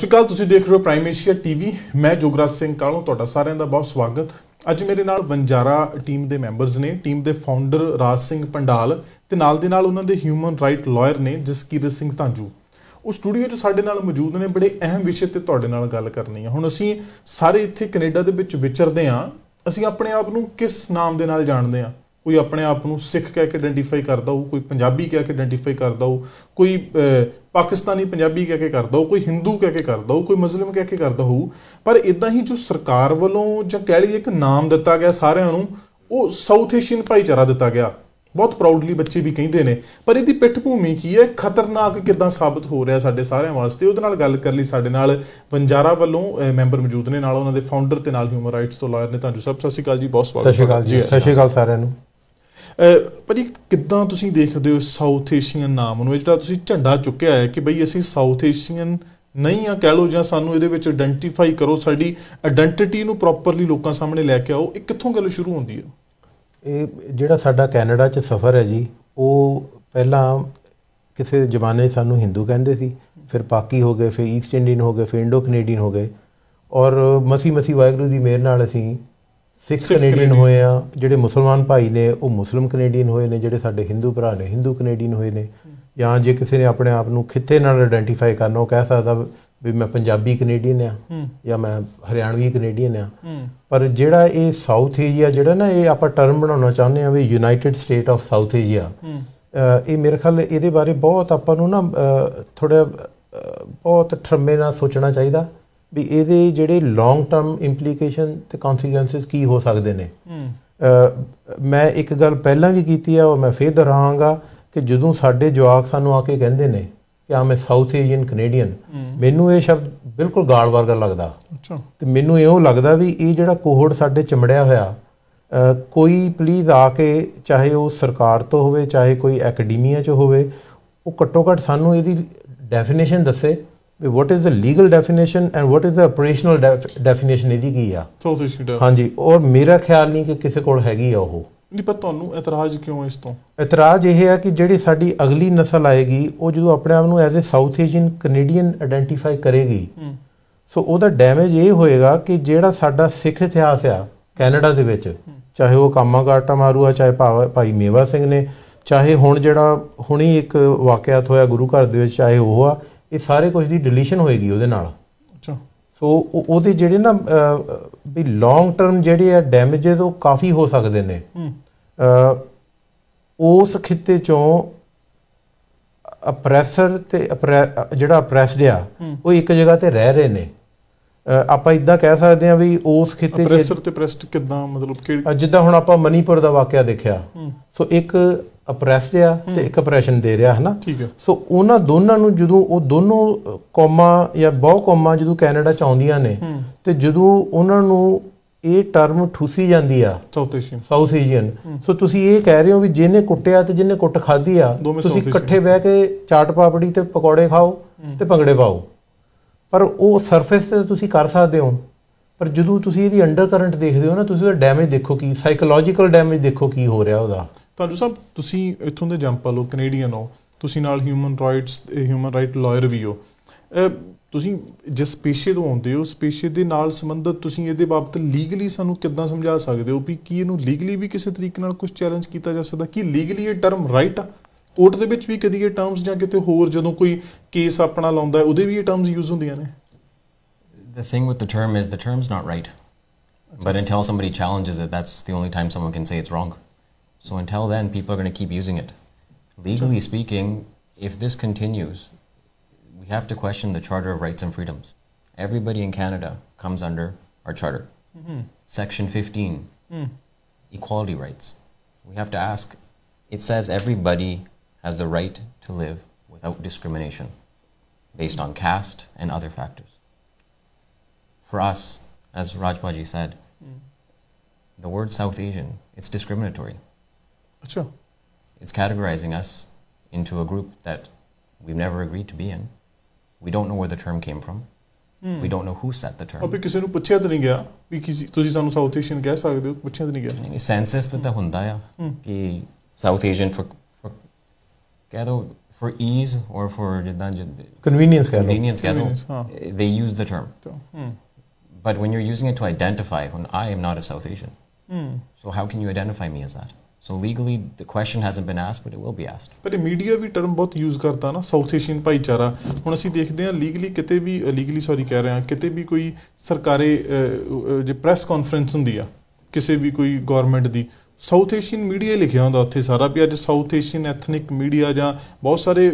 ਸਤਿ ਸ਼੍ਰੀ ਅਕਾਲ ਤੁਸੀਂ ਦੇਖ ਰਹੇ ਹੋ ਪ੍ਰਾਈਮ ਏਸ਼ੀਆ ਟੀਵੀ ਮੈਂ ਜੋਗਰਾਜ ਸਿੰਘ ਕਾਲੋਂ ਤੁਹਾਡਾ ਸਾਰਿਆਂ ਦਾ ਬਹੁਤ ਸਵਾਗਤ ਅੱਜ ਮੇਰੇ ਨਾਲ ਵੰਜਾਰਾ ਟੀਮ ਦੇ ਮੈਂਬਰਸ ਨੇ ਟੀਮ ਦੇ ਫਾਊਂਡਰ ਰਾਜ ਸਿੰਘ ਪੰਡਾਲ ਤੇ ਨਾਲ ਦੇ ਨਾਲ ਉਹਨਾਂ ਦੇ ਹਿਊਮਨ ਰਾਈਟ ਲਾਇਰ ਨੇ ਜਸਕੀਰ ਸਿੰਘ ਤਾਂਜੂ ਉਹ ਸਟੂਡੀਓ 'ਚ ਸਾਡੇ ਨਾਲ ਮੌਜੂਦ ਨੇ ਬੜੇ ਅਹਿਮ ਵਿਸ਼ੇ ਤੇ ਤੁਹਾਡੇ ਨਾਲ ਗੱਲ ਕਰਨੀ ਹੈ ਹੁਣ ਅਸੀਂ ਸਾਰੇ ਇੱਥੇ ਕੈਨੇਡਾ ਦੇ ਵਿੱਚ ਵਿਚਰਦੇ ਆਂ ਅਸੀਂ ਆਪਣੇ ਆਪ ਨੂੰ ਕਿਸ ਨਾਮ ਦੇ ਨਾਲ ਜਾਣਦੇ ਆਂ ਕੋਈ ਆਪਣੇ ਆਪ ਨੂੰ ਸਿੱਖ ਕਹਿ ਕੇ ਆਇਡੈਂਟੀਫਾਈ ਕਰਦਾ ਹੋਊ ਕੋਈ ਪੰਜਾਬੀ ਕਹਿ ਕੇ ਆਇਡੈਂਟੀਫਾਈ ਕਰਦਾ ਹੋਊ ਕੋਈ ਪਾਕਿਸਤਾਨੀ ਪੰਜਾਬੀ ਕਹਿ ਕੇ ਕਰਦਾ ਹੋ ਕੋਈ ਹਿੰਦੂ ਕਹਿ ਕੇ ਕਰਦਾ ਹੋ ਕੋਈ ਮੁਸਲਮ ਕਹਿ ਕੇ ਕਰਦਾ ਹੋਊ ਪਰ ਇਦਾਂ ਹੀ ਜੋ ਸਰਕਾਰ ਵੱਲੋਂ ਜਾਂ ਕਹਿ ਲਈਏ ਇੱਕ ਨਾਮ ਦਿੱਤਾ ਗਿਆ ਸਾਰਿਆਂ ਨੂੰ ਉਹ ਸਾਊਥ ਏਸ਼ੀਅਨ ਭਾਈਚਾਰਾ ਦਿੱਤਾ ਗਿਆ ਬਹੁਤ ਪ੍ਰਾਊਡਲੀ ਬੱਚੇ ਵੀ ਕਹਿੰਦੇ ਨੇ ਪਰ ਇਹਦੀ ਪਿੱਠ ਭੂਮੀ ਕੀ ਹੈ ਖਤਰਨਾਕ ਕਿਦਾਂ ਸਾਬਤ ਹੋ ਰਿਹਾ ਸਾਡੇ ਸਾਰਿਆਂ ਵਾਸਤੇ ਉਹਦੇ ਨਾਲ ਗੱਲ ਕਰ ਲਈ ਸਾਡੇ ਨਾਲ ਵੰਜਾਰਾ ਵੱਲੋਂ ਮੈਂਬਰ ਮੌਜੂਦ ਨੇ ਨਾਲ ਉਹਨਾਂ ਦੇ ਫਾਊਂਡਰ ਤੇ ਨਾਲ ਹਿਊਮਨ ਰਾਈਟਸ ਤੋਂ ਲਾਇਰ ਨੇ ਤਾਂ ਜੋ ਸਭ ਸਤਿ ਜੀ ਬਹੁਤ ਸਵਾਗਤ ਸਤਿ ਜੀ ਸਤਿ ਸਾਰਿਆਂ ਨੂੰ ਭਾਜੀ ਕਿਦਾਂ ਤੁਸੀਂ ਦੇਖਦੇ ਹੋ ਸਾਊਥ ਏਸ਼ੀਅਨ ਨਾਮ ਨੂੰ ਇਹ ਜਿਹੜਾ ਤੁਸੀਂ ਝੰਡਾ ਚੁੱਕਿਆ ਹੈ ਕਿ ਬਈ ਅਸੀਂ ਸਾਊਥ ਏਸ਼ੀਅਨ ਨਹੀਂ ਆ ਕਹਿ ਲੋ ਜਾਂ ਸਾਨੂੰ ਇਹਦੇ ਵਿੱਚ ਆਇਡੈਂਟੀਫਾਈ ਕਰੋ ਸਾਡੀ ਆਇਡੈਂਟੀਟੀ ਨੂੰ ਪ੍ਰੋਪਰਲੀ ਲੋਕਾਂ ਸਾਹਮਣੇ ਲੈ ਕੇ ਆਓ ਇਹ ਕਿੱਥੋਂ ਗੱਲ ਸ਼ੁਰੂ ਹੁੰਦੀ ਹੈ ਇਹ ਜਿਹੜਾ ਸਾਡਾ ਕੈਨੇਡਾ 'ਚ ਸਫ਼ਰ ਹੈ ਜੀ ਉਹ ਪਹਿਲਾਂ ਕਿਸੇ ਜ਼ਮਾਨੇ ਸਾਨੂੰ ਹਿੰਦੂ ਕਹਿੰਦੇ ਸੀ ਫਿਰ ਪਾਕੀ ਹੋ ਗਏ ਫਿਰ ਈਸਟ ਇੰਡੀਅਨ ਹੋ ਗਏ ਫਿਰ ਇੰਡੋ ਕੈਨੇਡੀਅਨ ਹੋ ਗਏ ਔਰ ਮਸੀ ਮਸੀ ਵਾਇਗਰੂ ਦੀ ਮੇਰ ਨਾਲ ਅਸੀਂ ਸਿੱਖ ਕੈਨੇਡੀਅਨ ਹੋਏ ਆ ਜਿਹੜੇ ਮੁਸਲਮਾਨ ਭਾਈ ਨੇ ਉਹ ਮੁਸਲਮ ਕੈਨੇਡੀਅਨ ਹੋਏ ਨੇ ਜਿਹੜੇ ਸਾਡੇ ਹਿੰਦੂ ਭਰਾ ਨੇ ਹਿੰਦੂ ਕੈਨੇਡੀਅਨ ਹੋਏ ਨੇ ਜਾਂ ਜੇ ਕਿਸੇ ਨੇ ਆਪਣੇ ਆਪ ਨੂੰ ਖਿੱਤੇ ਨਾਲ ਆਇਡੈਂਟੀਫਾਈ ਕਰਨਾ ਉਹ ਕਹਿ ਸਕਦਾ ਵੀ ਮੈਂ ਪੰਜਾਬੀ ਕੈਨੇਡੀਅਨ ਆ ਜਾਂ ਮੈਂ ਹਰਿਆਣਵੀ ਕੈਨੇਡੀਅਨ ਆ ਪਰ ਜਿਹੜਾ ਇਹ ਸਾਊਥ ਏਸ਼ੀਆ ਜਿਹੜਾ ਨਾ ਇਹ ਆਪਾਂ ਟਰਮ ਬਣਾਉਣਾ ਚਾਹੁੰਦੇ ਆ ਵੀ United State of South Asia ਇਹ ਮੇਰੇ ਖਿਆਲ ਇਹਦੇ ਬਾਰੇ ਬਹੁਤ ਆਪਾਂ ਨੂੰ ਨਾ ਥੋੜਾ ਬਹੁਤ ਠਰਮੇ ਨਾਲ ਸੋਚਣਾ ਚਾਹੀਦਾ ਵੀ ਇਹਦੇ ਜਿਹੜੇ ਲੌਂਗ ਟਰਮ ਇੰਪਲੀਕੇਸ਼ਨ ਤੇ ਕਨਸੀਕੁਐਂਸਸ ਕੀ ਹੋ ਸਕਦੇ ਨੇ ਮੈਂ ਇੱਕ ਗੱਲ ਪਹਿਲਾਂ ਵੀ ਕੀਤੀ ਆ ਉਹ ਮੈਂ ਫੇਰ ਦੁਹਰਾਵਾਂਗਾ ਕਿ ਜਦੋਂ ਸਾਡੇ ਜਵਾਕ ਸਾਨੂੰ ਆ ਕੇ ਕਹਿੰਦੇ ਨੇ ਕਿ ਆ ਮੈਂ ਸਾਊਥ ਏਸ਼ੀਅਨ ਕੈਨੇਡੀਅਨ ਮੈਨੂੰ ਇਹ ਸ਼ਬਦ ਬਿਲਕੁਲ ਗਾਲ ਵਰਗਾ ਲੱਗਦਾ ਅੱਛਾ ਤੇ ਮੈਨੂੰ ਇਹੋ ਲੱਗਦਾ ਵੀ ਇਹ ਜਿਹੜਾ ਕੋਹੜ ਸਾਡੇ ਚਮੜਿਆ ਹੋਇਆ ਕੋਈ ਪਲੀਜ਼ ਆ ਕੇ ਚਾਹੇ ਉਹ ਸਰਕਾਰ ਤੋਂ ਹੋਵੇ ਚਾਹੇ ਕੋਈ ਅਕੈਡਮੀਆ ਚ ਹੋਵੇ ਉਹ ਘੱਟੋ ਘੱਟ ਸਾਨੂੰ ਇਹਦੀ ਡੈਫੀਨੇਸ਼ਨ ਦੱਸੇ ਵੀ what is the legal definition and what is the operational definition ਇਹਦੀ ਕੀ ਆ ਸਾਊਥ ਏਸ਼ੀਅਨ ਡੈਮ ਹਾਂਜੀ ਔਰ ਮੇਰਾ ਖਿਆਲ ਨਹੀਂ ਕਿ ਕਿਸੇ ਕੋਲ ਹੈਗੀ ਆ ਉਹ ਨਹੀਂ ਪਰ ਤੁਹਾਨੂੰ ਇਤਰਾਜ਼ ਕਿਉਂ ਇਸ ਤੋਂ ਇਤਰਾਜ਼ ਇਹ ਹੈ ਕਿ ਜਿਹੜੀ ਸਾਡੀ ਅਗਲੀ ਨਸਲ ਆਏਗੀ ਉਹ ਜਦੋਂ ਆਪਣੇ ਆਪ ਨੂੰ as a South Asian Canadian identify ਕਰੇਗੀ ਸੋ ਉਹਦਾ ਡੈਮੇਜ ਇਹ ਹੋਏਗਾ ਕਿ ਜਿਹੜਾ ਸਾਡਾ ਸਿੱਖ ਇਤਿਹਾਸ ਆ ਕੈਨੇਡਾ ਦੇ ਵਿੱਚ ਚਾਹੇ ਉਹ ਕਾਮਾਗਾਟਾ ਮਾਰੂ ਆ ਚਾਹੇ ਭਾਈ ਮੇਵਾ ਸਿੰਘ ਨੇ ਚਾਹੇ ਹੁਣ ਜਿਹੜਾ ਹੁਣੀ ਇੱਕ ਵਾਕਿਆਤ ਹੋਇਆ ਗੁਰੂ ਘਰ ਦੇ ਵਿੱਚ ਚਾਹੇ ਉਹ ਆ ਇਹ ਸਾਰੇ ਕੁਝ ਦੀ ਡਿਲੀਸ਼ਨ ਹੋਏਗੀ ਉਹਦੇ ਨਾਲ ਅੱਛਾ ਸੋ ਉਹਦੇ ਜਿਹੜੇ ਨਾ ਵੀ ਲੌਂਗ ਟਰਮ ਜਿਹੜੇ ਆ ਡੈਮੇजेस ਉਹ ਕਾਫੀ ਹੋ ਸਕਦੇ ਨੇ ਉਸ ਖਿੱਤੇ ਚੋਂ ਅਪਰੈਸਰ ਤੇ ਜਿਹੜਾ ਅਪਰੈਸਡ ਆ ਉਹ ਇੱਕ ਜਗ੍ਹਾ ਤੇ ਰਹਿ ਰਹੇ ਨੇ ਆਪਾਂ ਇਦਾਂ ਕਹਿ ਸਕਦੇ ਆ ਵੀ ਉਸ ਖਿੱਤੇ ਚ ਅਪਰੈਸਰ ਤੇ ਪ੍ਰੈਸਟ ਕਿਦਾਂ ਮਤਲਬ ਕਿ ਜਿੱਦਾਂ ਹੁਣ ਆਪਾਂ ਮਨੀਪੁਰ ਦਾ ਵਾਕਿਆ ਦੇਖਿਆ ਸੋ ਇੱਕ ਅਪਰੈਸਡ ਆ ਤੇ ਇੱਕ ਅਪਰੈਸ਼ਨ ਦੇ ਰਿਹਾ ਹੈ ਨਾ ਸੋ ਉਹਨਾਂ ਦੋਨਾਂ ਨੂੰ ਜਦੋਂ ਉਹ ਦੋਨੋਂ ਕੌਮਾਂ ਜਾਂ ਬਹੁ ਕੌਮਾਂ ਜਦੋਂ ਕੈਨੇਡਾ ਚ ਆਉਂਦੀਆਂ ਨੇ ਤੇ ਜਦੋਂ ਉਹਨਾਂ ਨੂੰ ਇਹ ਟਰਮ ਠੂਸੀ ਜਾਂਦੀ ਆ South Asian South Asian so ਤੁਸੀਂ ਇਹ ਕਹਿ ਰਹੇ ਹੋ ਵੀ ਜਿਹਨੇ ਕੁੱਟਿਆ ਤੇ ਜਿਹਨੇ ਕੁੱਟ ਖਾਧੀ ਆ ਤੁਸੀਂ ਇਕੱਠੇ ਬਹਿ ਕੇ ਚਾਟ ਪਾਪੜੀ ਤੇ ਪਕੌੜੇ ਖਾਓ ਤੇ ਪੰਗੜੇ ਪਾਓ ਪਰ ਉਹ ਸਰਫੇਸ ਤੇ ਤੁਸੀਂ ਕਰ ਸਕਦੇ ਹੋ ਪਰ ਜਦੋਂ ਤੁਸੀਂ ਇਹਦੀ ਅੰਡਰ ਕਰੰਟ ਦੇਖਦੇ ਹੋ ਨਾ ਤੁਸੀਂ ਉਹਦਾ ਡੈਮੇਜ ਦੇਖੋ ਕੀ ਸਾਈਕੋਲੋਜੀਕਲ ਡੈਮੇਜ ਦੇਖੋ ਕੀ ਹੋ ਰਿਹਾ ਉਹਦਾ ਤਾਜੂ ਸਾਹਿਬ ਤੁਸੀਂ ਇਥੋਂ ਦੇ ਜੰਪਲ ਹੋ ਕੈਨੇਡੀਅਨ ਹੋ ਤੁਸੀਂ ਨਾਲ human rights human right lawyer ਵੀ ਹੋ ਤੁਸੀਂ ਜਿਸ ਸਪੀਸ਼ੀ ਤੋਂ ਆਉਂਦੇ ਹੋ ਸਪੀਸ਼ੀ ਦੇ ਨਾਲ ਸੰਬੰਧਤ ਤੁਸੀਂ ਇਹਦੇ ਬਾਬਤ ਲੀਗਲੀ ਸਾਨੂੰ ਕਿੱਦਾਂ ਸਮਝਾ ਸਕਦੇ ਹੋ ਵੀ ਕੀ ਇਹਨੂੰ ਲੀਗਲੀ ਵੀ ਕਿਸੇ ਤਰੀਕੇ ਨਾਲ ਕੁਝ ਚੈਲੰਜ ਕੀਤਾ ਜਾ ਸਕਦਾ ਕੀ ਲੀਗਲੀ ਇਹ ਟਰਮ ਰਾਈਟ ਆ ਕੋਰਟ ਦੇ ਵਿੱਚ ਵੀ ਕਦੀ ਇਹ ਟਰਮਸ ਜਾਂ ਕਿਤੇ ਹੋਰ ਜਦੋਂ ਕੋਈ ਕੇਸ ਆਪਣਾ ਲਾਉਂਦਾ ਉਹਦੇ ਵੀ ਇਹ ਟਰਮਸ ਯੂਜ਼ ਹੁੰਦੀਆਂ ਨੇ The thing with the term is the term's not right. But until somebody challenges it, that's the only time someone can say it's wrong. So until then, people are going to keep using it. Legally speaking, if this continues, we have to question the Charter of Rights and Freedoms. Everybody in Canada comes under our charter. Mm -hmm. Section 15, mm. equality rights. We have to ask it says everybody has the right to live without discrimination based on caste and other factors. For us, as Rajbaji said, mm. the word South Asian, it's discriminatory. 그렇죠. It's categorizing us into a group that we've never agreed to be in. We don't know where the term came from. We hmm. don't know who set the term. 아, 그렇게 새로 붙여야 되는 게야. 이 기지 도시 산호 South Asian 게 사도 붙여야 되는 게야. 이 census 때 혼다야. 이 South Asian for for 게도 for ease or for 일단 convenience 게도. convenience 게도. They use the term. Hmm. But when you're using it to identify, when I am not a South Asian, hmm. so how can you identify me as that? So legally the question hasn't been asked but it will be asked ਪਰ ਇਹ media ਵੀ term ਬਹੁਤ use ਕਰਦਾ ਨਾ south Asian ਭਾਈਚਾਰਾ ਹੁਣ ਅਸੀਂ ਦੇਖਦੇ ਹਾਂ ਲੀਗਲੀ ਕਿਤੇ ਵੀ ਲੀਗਲੀ ਸੌਰੀ ਕਹਿ ਰਹੇ ਹਾਂ ਕਿਤੇ ਵੀ ਕੋਈ ਸਰਕਾਰੇ ਜੇ ਪ੍ਰੈਸ ਕਾਨਫਰੰਸ ਹੁੰਦੀ ਆ ਕਿਸੇ ਵੀ ਕੋਈ ਗਵਰਨਮੈਂਟ ਦੀ ਸਾਊਥ ਏਸ਼ੀਅਨ ਮੀਡੀਆ ਲਿਖਿਆ ਹੁੰਦਾ ਉੱਥੇ ਸਾਰਾ ਵੀ ਅੱਜ ਸਾਊਥ ਏਸ਼ੀਅਨ ਐਥਨਿਕ ਮੀਡੀਆ ਜਾਂ ਬਹੁਤ ਸਾਰੇ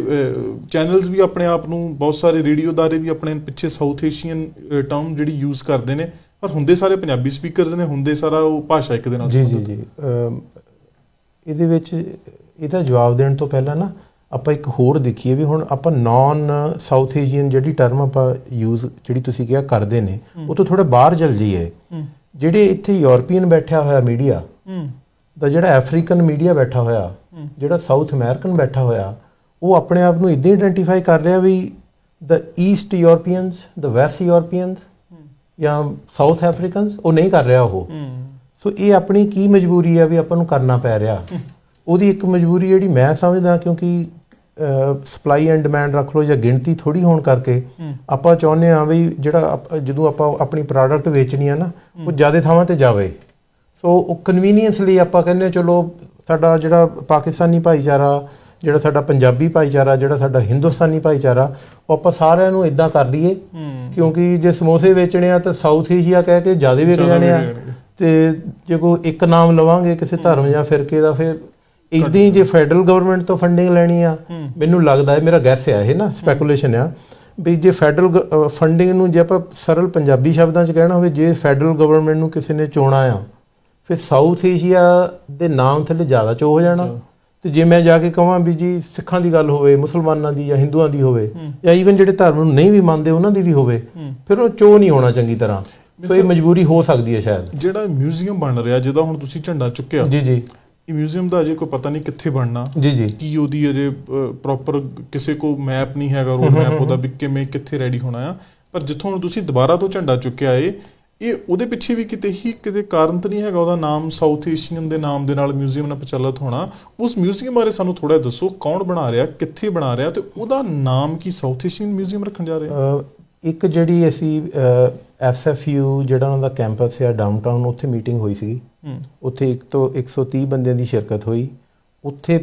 ਚੈਨਲਸ ਵੀ ਆਪਣੇ ਆਪ ਨੂੰ ਬਹੁਤ ਸਾਰੇ ਰੇਡੀਓ ਦਾਰੇ ਵੀ ਆਪਣੇ ਪਿੱਛੇ ਸਾਊਥ ਏਸ਼ੀਅਨ ਟਰਮ ਜਿਹੜੀ ਯੂਜ਼ ਕਰਦੇ ਨੇ ਪਰ ਹੁੰਦੇ ਸਾਰੇ ਪੰਜਾਬੀ ਸਪੀਕਰਸ ਨੇ ਹੁੰਦੇ ਸਾਰਾ ਉਹ ਭਾਸ਼ਾ ਇੱਕ ਦੇ ਨਾਲ ਜੀ ਜੀ ਜੀ ਇਹਦੇ ਵਿੱਚ ਇਹਦਾ ਜਵਾਬ ਦੇਣ ਤੋਂ ਪਹਿਲਾਂ ਨਾ ਆਪਾਂ ਇੱਕ ਹੋਰ ਦੇਖੀਏ ਵੀ ਹੁਣ ਆਪਾਂ ਨਾਨ ਸਾਊਥ ਏਸ਼ੀਅਨ ਜਿਹੜੀ ਟਰਮ ਆਪਾਂ ਯੂਜ਼ ਜਿਹੜੀ ਤੁਸੀਂ ਕਿਹਾ ਕਰਦੇ ਨੇ ਉਹ ਤੋਂ ਥੋੜਾ ਬਾਹਰ ਚਲ ਜਾਈਏ ਜਿਹੜੇ ਇੱਥੇ ਯੂਰੋਪੀਅਨ ਬੈਠਿਆ ਹੋਇਆ ਮੀਡੀਆ ਦਾ ਜਿਹੜਾ ਅਫਰੀਕਨ ਮੀਡੀਆ ਬੈਠਾ ਹੋਇਆ ਜਿਹੜਾ ਸਾਊਥ ਅਮਰੀਕਨ ਬੈਠਾ ਹੋਇਆ ਉਹ ਆਪਣੇ ਆਪ ਨੂੰ ਇਦਾਂ ਆਇਡੈਂਟੀਫਾਈ ਕਰ ਰਿਹਾ ਵੀ the East Europeans the West Europeans ਜਾਂ ਸਾਊਥ ਅਫਰੀਕਨਸ ਉਹ ਨਹੀਂ ਕਰ ਰਿਹਾ ਉਹ ਸੋ ਇਹ ਆਪਣੀ ਕੀ ਮਜਬੂਰੀ ਆ ਵੀ ਆਪਾਂ ਨੂੰ ਕਰਨਾ ਪੈ ਰਿਹਾ ਉਹਦੀ ਇੱਕ ਮਜਬੂਰੀ ਜਿਹੜੀ ਮੈਂ ਸਮਝਦਾ ਕਿਉਂਕਿ ਸਪਲਾਈ ਐਂਡ ਡਿਮਾਂਡ ਰੱਖ ਲੋ ਜਾਂ ਗਿਣਤੀ ਥੋੜੀ ਹੋਣ ਕਰਕੇ ਆਪਾਂ ਚਾਹੁੰਦੇ ਆ ਵੀ ਜਿਹੜਾ ਜਦੋਂ ਆਪਾਂ ਆਪਣੀ ਪ੍ਰੋਡਕਟ ਵੇਚਣੀ ਆ ਨਾ ਉਹ ਜ਼ਿਆਦਾ ਥਾਵਾਂ ਤੇ ਜਾਵੇ ਸੋ ਉਹ ਕਨਵੀਨੀਅੰਸ ਲਈ ਆਪਾਂ ਕਹਿੰਦੇ ਚਲੋ ਸਾਡਾ ਜਿਹੜਾ ਪਾਕਿਸਤਾਨੀ ਭਾਈਚਾਰਾ ਜਿਹੜਾ ਸਾਡਾ ਪੰਜਾਬੀ ਭਾਈਚਾਰਾ ਜਿਹੜਾ ਸਾਡਾ ਹਿੰਦੁਸਤਾਨੀ ਭਾਈਚਾਰਾ ਉਹ ਆਪਾਂ ਸਾਰਿਆਂ ਨੂੰ ਇਦਾਂ ਕਰ ਲਈਏ ਕਿਉਂਕਿ ਜੇ ਸਮੋਸੇ ਵੇਚਣੇ ਆ ਤਾਂ ਸਾਊਥ ਏਸ਼ੀਆ ਕਹਿ ਕੇ ਜ਼ਿਆਦਾ ਵੇਚ ਜਾਣੇ ਆ ਤੇ ਜੇ ਕੋ ਇੱਕ ਨਾਮ ਲਵਾਂਗੇ ਕਿਸੇ ਧਰਮ ਜਾਂ ਫਿਰਕੇ ਦਾ ਫਿਰ ਇਦਾਂ ਹੀ ਜੇ ਫੈਡਰਲ ਗਵਰਨਮੈਂਟ ਤੋਂ ਫੰਡਿੰਗ ਲੈਣੀ ਆ ਮੈਨੂੰ ਲੱਗਦਾ ਹੈ ਮੇਰਾ ਗੈਸ ਹੈ ਇਹ ਨਾ ਸਪੈਕੂਲੇਸ਼ਨ ਆ ਵੀ ਜੇ ਫੈਡਰਲ ਫੰਡਿੰਗ ਨੂੰ ਜੇ ਆਪਾਂ ਸਰਲ ਪੰਜਾਬੀ ਸ਼ਬਦਾਂ 'ਚ ਕਹਿਣਾ ਹੋਵੇ ਜੇ ਫੈਡਰਲ ਗਵਰਨਮੈਂਟ ਨੂੰ ਕਿਸੇ ਨੇ ਚੋਣਾ ਆ ਫਿਰ ਸਾਊਥ ਏਸ਼ੀਆ ਦੇ ਨਾਮ ਥੱਲੇ ਜ਼ਿਆਦਾ ਚੋ ਹੋ ਜਾਣਾ ਤੇ ਜੇ ਮੈਂ ਜਾ ਕੇ ਕਹਾਂ ਵੀ ਜੀ ਸਿੱਖਾਂ ਦੀ ਗੱਲ ਹੋਵੇ ਮੁਸਲਮਾਨਾਂ ਦੀ ਜਾਂ ਹਿੰਦੂਆਂ ਦੀ ਹੋਵੇ ਜਾਂ ਈਵਨ ਜਿਹੜੇ ਧਰਮ ਨੂੰ ਨਹੀਂ ਵੀ ਮੰਨਦੇ ਉਹਨਾਂ ਦੀ ਵੀ ਹੋਵੇ ਫਿਰ ਉਹ ਚੋ ਨਹੀਂ ਹੋਣਾ ਚੰਗੀ ਤਰ੍ਹਾਂ ਸੋ ਇਹ ਮਜਬੂਰੀ ਹੋ ਸਕਦੀ ਹੈ ਸ਼ਾਇਦ ਜਿਹੜਾ ਮਿਊਜ਼ੀਅਮ ਬਣ ਰਿਹਾ ਜਿਹਦਾ ਹੁਣ ਤੁਸੀਂ ਝੰਡਾ ਚੁੱਕਿਆ ਜੀ ਜੀ ਇਹ ਮਿਊਜ਼ੀਅਮ ਦਾ ਅਜੇ ਕੋਈ ਪਤਾ ਨਹੀਂ ਕਿੱਥੇ ਬਣਨਾ ਜੀ ਜੀ ਕੀ ਉਹਦੀ ਅਜੇ ਪ੍ਰੋਪਰ ਕਿਸੇ ਕੋ ਮੈਪ ਨਹੀਂ ਹੈਗਾ ਰੋਡ ਮੈਪ ਉਹਦਾ ਵੀ ਕਿਵੇਂ ਕਿੱਥੇ ਰੈਡੀ ਹੋਣਾ ਆ ਪਰ ਜਿੱਥੋਂ ਹੁਣ ਤੁਸੀਂ ਦੁਬਾਰਾ ਤੋਂ ਝੰਡਾ ਚੁੱਕਿਆ ਏ ਇਹ ਉਹਦੇ ਪਿੱਛੇ ਵੀ ਕਿਤੇ ਹੀ ਕਿਤੇ ਕਾਰਨ ਤਾਂ ਨਹੀਂ ਹੈਗਾ ਉਹਦਾ ਨਾਮ ਸਾਊਥ ਏਸ਼ੀਅਨ ਦੇ ਨਾਮ ਦੇ ਨਾਲ ਮਿਊਜ਼ੀਅਮ ਨਾਲ ਪਚਲਤ ਹੋਣਾ ਉਸ ਮਿਊਜ਼ੀਅਮ ਬਾਰੇ ਸਾਨੂੰ ਥੋੜਾ ਦੱਸੋ ਕੌਣ ਬਣਾ ਰਿਹਾ ਕਿੱਥੇ ਬਣਾ ਰਿਹਾ ਤੇ ਉਹਦਾ ਨਾਮ ਕੀ ਸਾਊਥ ਏਸ਼ੀਅਨ ਮਿਊਜ਼ੀਅਮ ਰੱਖਣ ਜਾ ਰਿਹਾ ਇੱਕ ਜਿਹੜੀ ਅਸੀਂ ਐਸਐਫਯੂ ਜਿਹੜਾ ਉਹਨਾਂ ਦਾ ਕੈਂਪਸ ਹੈ ਡਾਊਨਟਾਊਨ ਉੱਥੇ ਮੀਟਿੰਗ ਹੋਈ ਸੀ ਉੱਥੇ ਇੱਕ ਤੋਂ 130 ਬੰਦਿਆਂ ਦੀ ਸ਼ਿਰਕਤ ਹੋਈ ਉੱਥੇ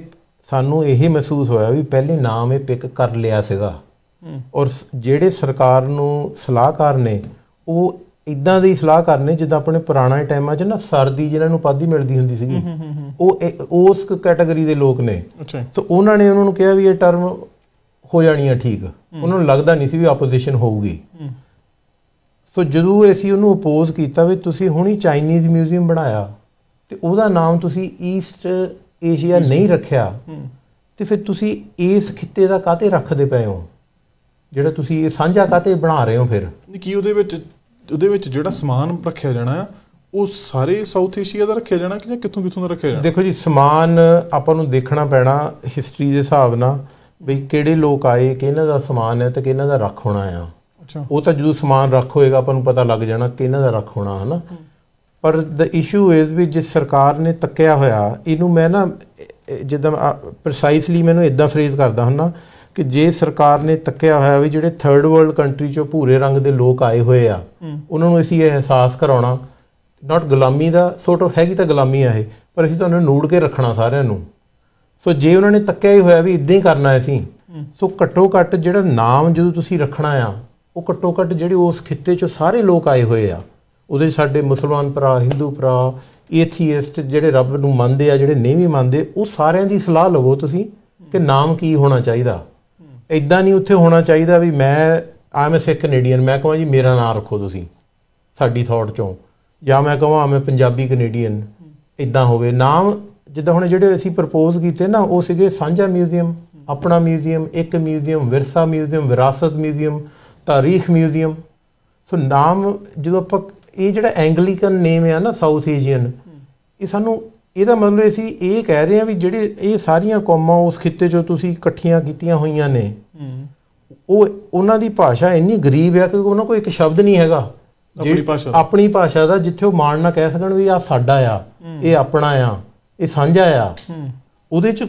ਸਾਨੂੰ ਇਹ ਮਹਿਸੂਸ ਹੋਇਆ ਵੀ ਪਹਿਲੇ ਨਾਮ ਇਹ ਪਿਕ ਕਰ ਲਿਆ ਸੀਗਾ ਔਰ ਜਿਹੜੇ ਸਰਕਾਰ ਨੂੰ ਸਲਾਹਕਾਰ ਨੇ ਉਹ ਇਦਾਂ ਦੀ ਸਲਾਹ ਕਰਨੇ ਜਿੱਦਾਂ ਆਪਣੇ ਪੁਰਾਣੇ ਟਾਈਮਾਂ 'ਚ ਨਾ ਸਰਦੀ ਜਿਹਨਾਂ ਨੂੰ ਪਾਦੀ ਮਿਲਦੀ ਹੁੰਦੀ ਸੀਗੀ ਉਹ ਉਸ ਕੈਟਾਗਰੀ ਦੇ ਲੋਕ ਨੇ ਅੱਛਾ ਤੇ ਉਹਨਾਂ ਨੇ ਉਹਨਾਂ ਨੂੰ ਕਿਹਾ ਵੀ ਇਹ ਟਰਮ ਹੋ ਜਾਣੀ ਹੈ ਠੀਕ ਉਹਨਾਂ ਨੂੰ ਲੱਗਦਾ ਨਹੀਂ ਸੀ ਵੀ ਆਪੋਜੀਸ਼ਨ ਹੋਊਗੀ ਸੋ ਜਦੋਂ ਅਸੀਂ ਉਹਨੂੰ ਅਪੋਜ਼ ਕੀਤਾ ਵੀ ਤੁਸੀਂ ਹੁਣੀ ਚਾਈਨੀਜ਼ ਮਿਊਜ਼ੀਅਮ ਬਣਾਇਆ ਤੇ ਉਹਦਾ ਨਾਮ ਤੁਸੀਂ ਈਸਟ ਏਸ਼ੀਆ ਨਹੀਂ ਰੱਖਿਆ ਤੇ ਫਿਰ ਤੁਸੀਂ ਇਸ ਖਿੱਤੇ ਦਾ ਕਾਤੇ ਰੱਖਦੇ ਪਏ ਹੋ ਜਿਹੜਾ ਤੁਸੀਂ ਇਹ ਸਾਂਝਾ ਕਾਤੇ ਬਣਾ ਰਹੇ ਹੋ ਫਿਰ ਕੀ ਉਹਦੇ ਵਿੱਚ ਉਹਦੇ ਵਿੱਚ ਜਿਹੜਾ ਸਮਾਨ ਰੱਖਿਆ ਜਾਣਾ ਉਹ ਸਾਰੇ ਸਾਊਥ ਏਸ਼ੀਆ ਦਾ ਰੱਖਿਆ ਜਾਣਾ ਕਿ ਜਾਂ ਕਿੱਥੋਂ ਕਿੱਥੋਂ ਦਾ ਰੱਖਿਆ ਜਾਣਾ ਦੇਖੋ ਜੀ ਸਮਾਨ ਆਪਾਂ ਨੂੰ ਦੇਖਣਾ ਪੈਣਾ ਹਿਸਟਰੀ ਦੇ ਹਿਸਾਬ ਨਾਲ ਵੀ ਕਿਹੜੇ ਲੋਕ ਆਏ ਕਿ ਇਹਨਾਂ ਦਾ ਸਮਾਨ ਹੈ ਤੇ ਕਿ ਇਹਨਾਂ ਦਾ ਰੱਖ ਹੋਣਾ ਆ ਉਹ ਤਾਂ ਜਦੋਂ ਸਮਾਨ ਰੱਖ ਹੋਏਗਾ ਆਪਾਂ ਨੂੰ ਪਤਾ ਲੱਗ ਜਾਣਾ ਕਿ ਇਹਨਾਂ ਦਾ ਰੱਖ ਹੋਣਾ ਹਨਾ ਪਰ ਦ ਇਸ਼ੂ ਇਜ਼ ਵੀ ਜਿਸ ਸਰਕਾਰ ਨੇ ਤੱਕਿਆ ਹੋਇਆ ਇਹਨੂੰ ਮੈਂ ਨਾ ਜਿੱਦਾਂ ਪ੍ਰੈਸਾਈਸਲੀ ਮੈਨੂੰ ਇਦਾਂ ਫਰੇਜ਼ ਕਰਦਾ ਹੁੰਨਾ ਕਿ ਜੇ ਸਰਕਾਰ ਨੇ ਤੱਕਿਆ ਹੋਇਆ ਵੀ ਜਿਹੜੇ ਥਰਡ ਵਰਲਡ ਕੰਟਰੀ ਚੋਂ ਭੂਰੇ ਰੰਗ ਦੇ ਲੋਕ ਆਏ ਹੋਏ ਆ ਉਹਨਾਂ ਨੂੰ ਅਸੀਂ ਇਹ ਅਹਿਸਾਸ ਕਰਾਉਣਾ ਨਾਟ ਗੁਲਾਮੀ ਦਾ ਸੋਰਟ ਆਫ ਹੈਗੀ ਤਾਂ ਗੁਲਾਮੀ ਆ ਇਹ ਪਰ ਅਸੀਂ ਤੁਹਾਨੂੰ ਨੂੜ ਕੇ ਰੱਖਣਾ ਸਾਰਿਆਂ ਨੂੰ ਸੋ ਜੇ ਉਹਨਾਂ ਨੇ ਤੱਕਿਆ ਹੀ ਹੋਇਆ ਵੀ ਇਦਾਂ ਹੀ ਕਰਨਾ ਹੈ ਅਸੀਂ ਸੋ ਘੱਟੋ ਘੱਟ ਜਿਹੜਾ ਨਾਮ ਜਦੋਂ ਤੁਸੀਂ ਰੱਖਣਾ ਆ ਉਹ ਘੱਟੋ ਘੱਟ ਜਿਹੜੀ ਉਸ ਖਿੱਤੇ 'ਚੋਂ ਸਾਰੇ ਲੋਕ ਆਏ ਹੋਏ ਆ ਉਹਦੇ ਸਾਡੇ ਮੁਸਲਮਾਨ ਭਰਾ ਹਿੰਦੂ ਭਰਾ ਐਥੀਸਟ ਜਿਹੜੇ ਰੱਬ ਨੂੰ ਮੰਨਦੇ ਆ ਜਿਹੜੇ ਨਹੀਂ ਵੀ ਮੰਨਦੇ ਉਹ ਸਾਰਿਆਂ ਦੀ ਸਲਾਹ ਲਵੋ ਤੁਸੀਂ ਕਿ ਨਾਮ ਕੀ ਹੋਣਾ ਚਾਹੀਦਾ ਇਦਾਂ ਨਹੀਂ ਉੱਥੇ ਹੋਣਾ ਚਾਹੀਦਾ ਵੀ ਮੈਂ ਆਮ ਸਿੱਖ ਕੈਨੇਡੀਅਨ ਮੈਂ ਕਹਾਂ ਜੀ ਮੇਰਾ ਨਾਮ ਰੱਖੋ ਤੁਸੀਂ ਸਾਡੀ ਥੌਟ ਚੋਂ ਜਾਂ ਮੈਂ ਕਹਾਂ ਮੈਂ ਪੰਜਾਬੀ ਕੈਨੇਡੀਅਨ ਇਦਾਂ ਹੋਵੇ ਨਾਮ ਜਿੱਦਾਂ ਹੁਣ ਜਿਹੜੇ ਅਸੀਂ ਪ੍ਰਪੋਜ਼ ਕੀਤੇ ਨਾ ਉਹ ਸੀਗੇ ਸਾਂਝਾ ਮਿਊਜ਼ੀਅਮ ਆਪਣਾ ਮਿਊਜ਼ੀਅਮ ਇੱਕ ਮਿਊਜ਼ੀਅਮ ਵਿਰਸਾ ਮਿਊਜ਼ੀਅਮ ਵਿਰਾਸਤ ਮਿਊਜ਼ੀਅਮ ਤਾਰੀਖ ਮਿਊਜ਼ੀਅਮ ਸੋ ਨਾਮ ਜਦੋਂ ਆਪਾਂ ਇਹ ਜਿਹੜਾ ਐਂਗਲੀਕਨ ਨੇਮ ਆ ਨਾ ਸਾਊਥ ਏਸ਼ੀਅਨ ਇਹ ਸਾਨੂੰ ਇਹਦਾ ਮਤਲਬ ਇਹ ਸੀ ਇਹ ਕਹਿ ਰਹੇ ਆ ਵੀ ਜਿਹੜੇ ਇਹ ਸਾਰੀਆਂ ਕੌਮਾਂ ਉਸ ਖਿੱਤੇ 'ਚੋਂ ਤੁਸੀਂ ਇਕੱਠੀਆਂ ਕੀਤੀਆਂ ਹੋਈਆਂ ਨੇ ਉਹ ਉਹਨਾਂ ਦੀ ਭਾਸ਼ਾ ਇੰਨੀ ਗਰੀਬ ਆ ਕਿ ਉਹਨਾਂ ਕੋਲ ਇੱਕ ਸ਼ਬਦ ਨਹੀਂ ਹੈਗਾ ਆਪਣੀ ਭਾਸ਼ਾ ਆਪਣੀ ਭਾਸ਼ਾ ਦਾ ਜਿੱਥੇ ਉਹ ਮਾਣ ਨਾ ਕਹਿ ਸਕਣ ਵੀ ਆ ਸਾਡਾ ਆ ਇਹ ਆਪਣਾ ਆ ਇਹ ਸਾਂਝਾ ਆ ਉਹਦੇ 'ਚ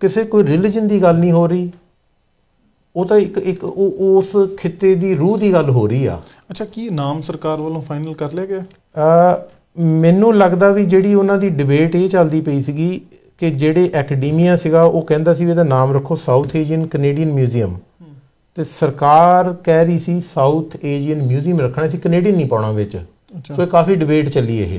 ਕਿਸੇ ਕੋਈ ਰਿਲੀਜੀਅਨ ਦੀ ਗੱਲ ਨਹੀਂ ਹੋ ਰਹੀ ਉਹ ਤਾਂ ਇੱਕ ਇੱਕ ਉਸ ਖਿੱਤੇ ਦੀ ਰੂਹ ਦੀ ਗੱਲ ਹੋ ਰਹੀ ਆ ਅੱਛਾ ਕੀ ਨਾਮ ਸਰਕਾਰ ਵੱਲੋਂ ਫਾਈਨਲ ਕਰ ਲਿਆ ਗਿਆ ਮੈਨੂੰ ਲੱਗਦਾ ਵੀ ਜਿਹੜੀ ਉਹਨਾਂ ਦੀ ਡਿਬੇਟ ਇਹ ਚੱਲਦੀ ਪਈ ਸੀਗੀ ਕਿ ਜਿਹੜੇ ਐਕੈਡਮੀਆ ਸੀਗਾ ਉਹ ਕਹਿੰਦਾ ਸੀ ਵੀ ਇਹਦਾ ਨਾਮ ਰੱਖੋ ਸਾਊਥ ਏਸ਼ੀਅਨ ਕੈਨੇਡੀਅਨ ਮਿਊਜ਼ੀਅਮ ਤੇ ਸਰਕਾਰ ਕਹਿ ਰਹੀ ਸੀ ਸਾਊਥ ਏਸ਼ੀਅਨ ਮਿਊਜ਼ੀਅਮ ਰੱਖਣਾ ਸੀ ਕੈਨੇਡੀਅਨ ਨਹੀਂ ਪਾਉਣਾ ਵਿੱਚ ਸੋ ਇਹ ਕਾਫੀ ਡਿਬੇਟ ਚੱਲੀ ਇਹ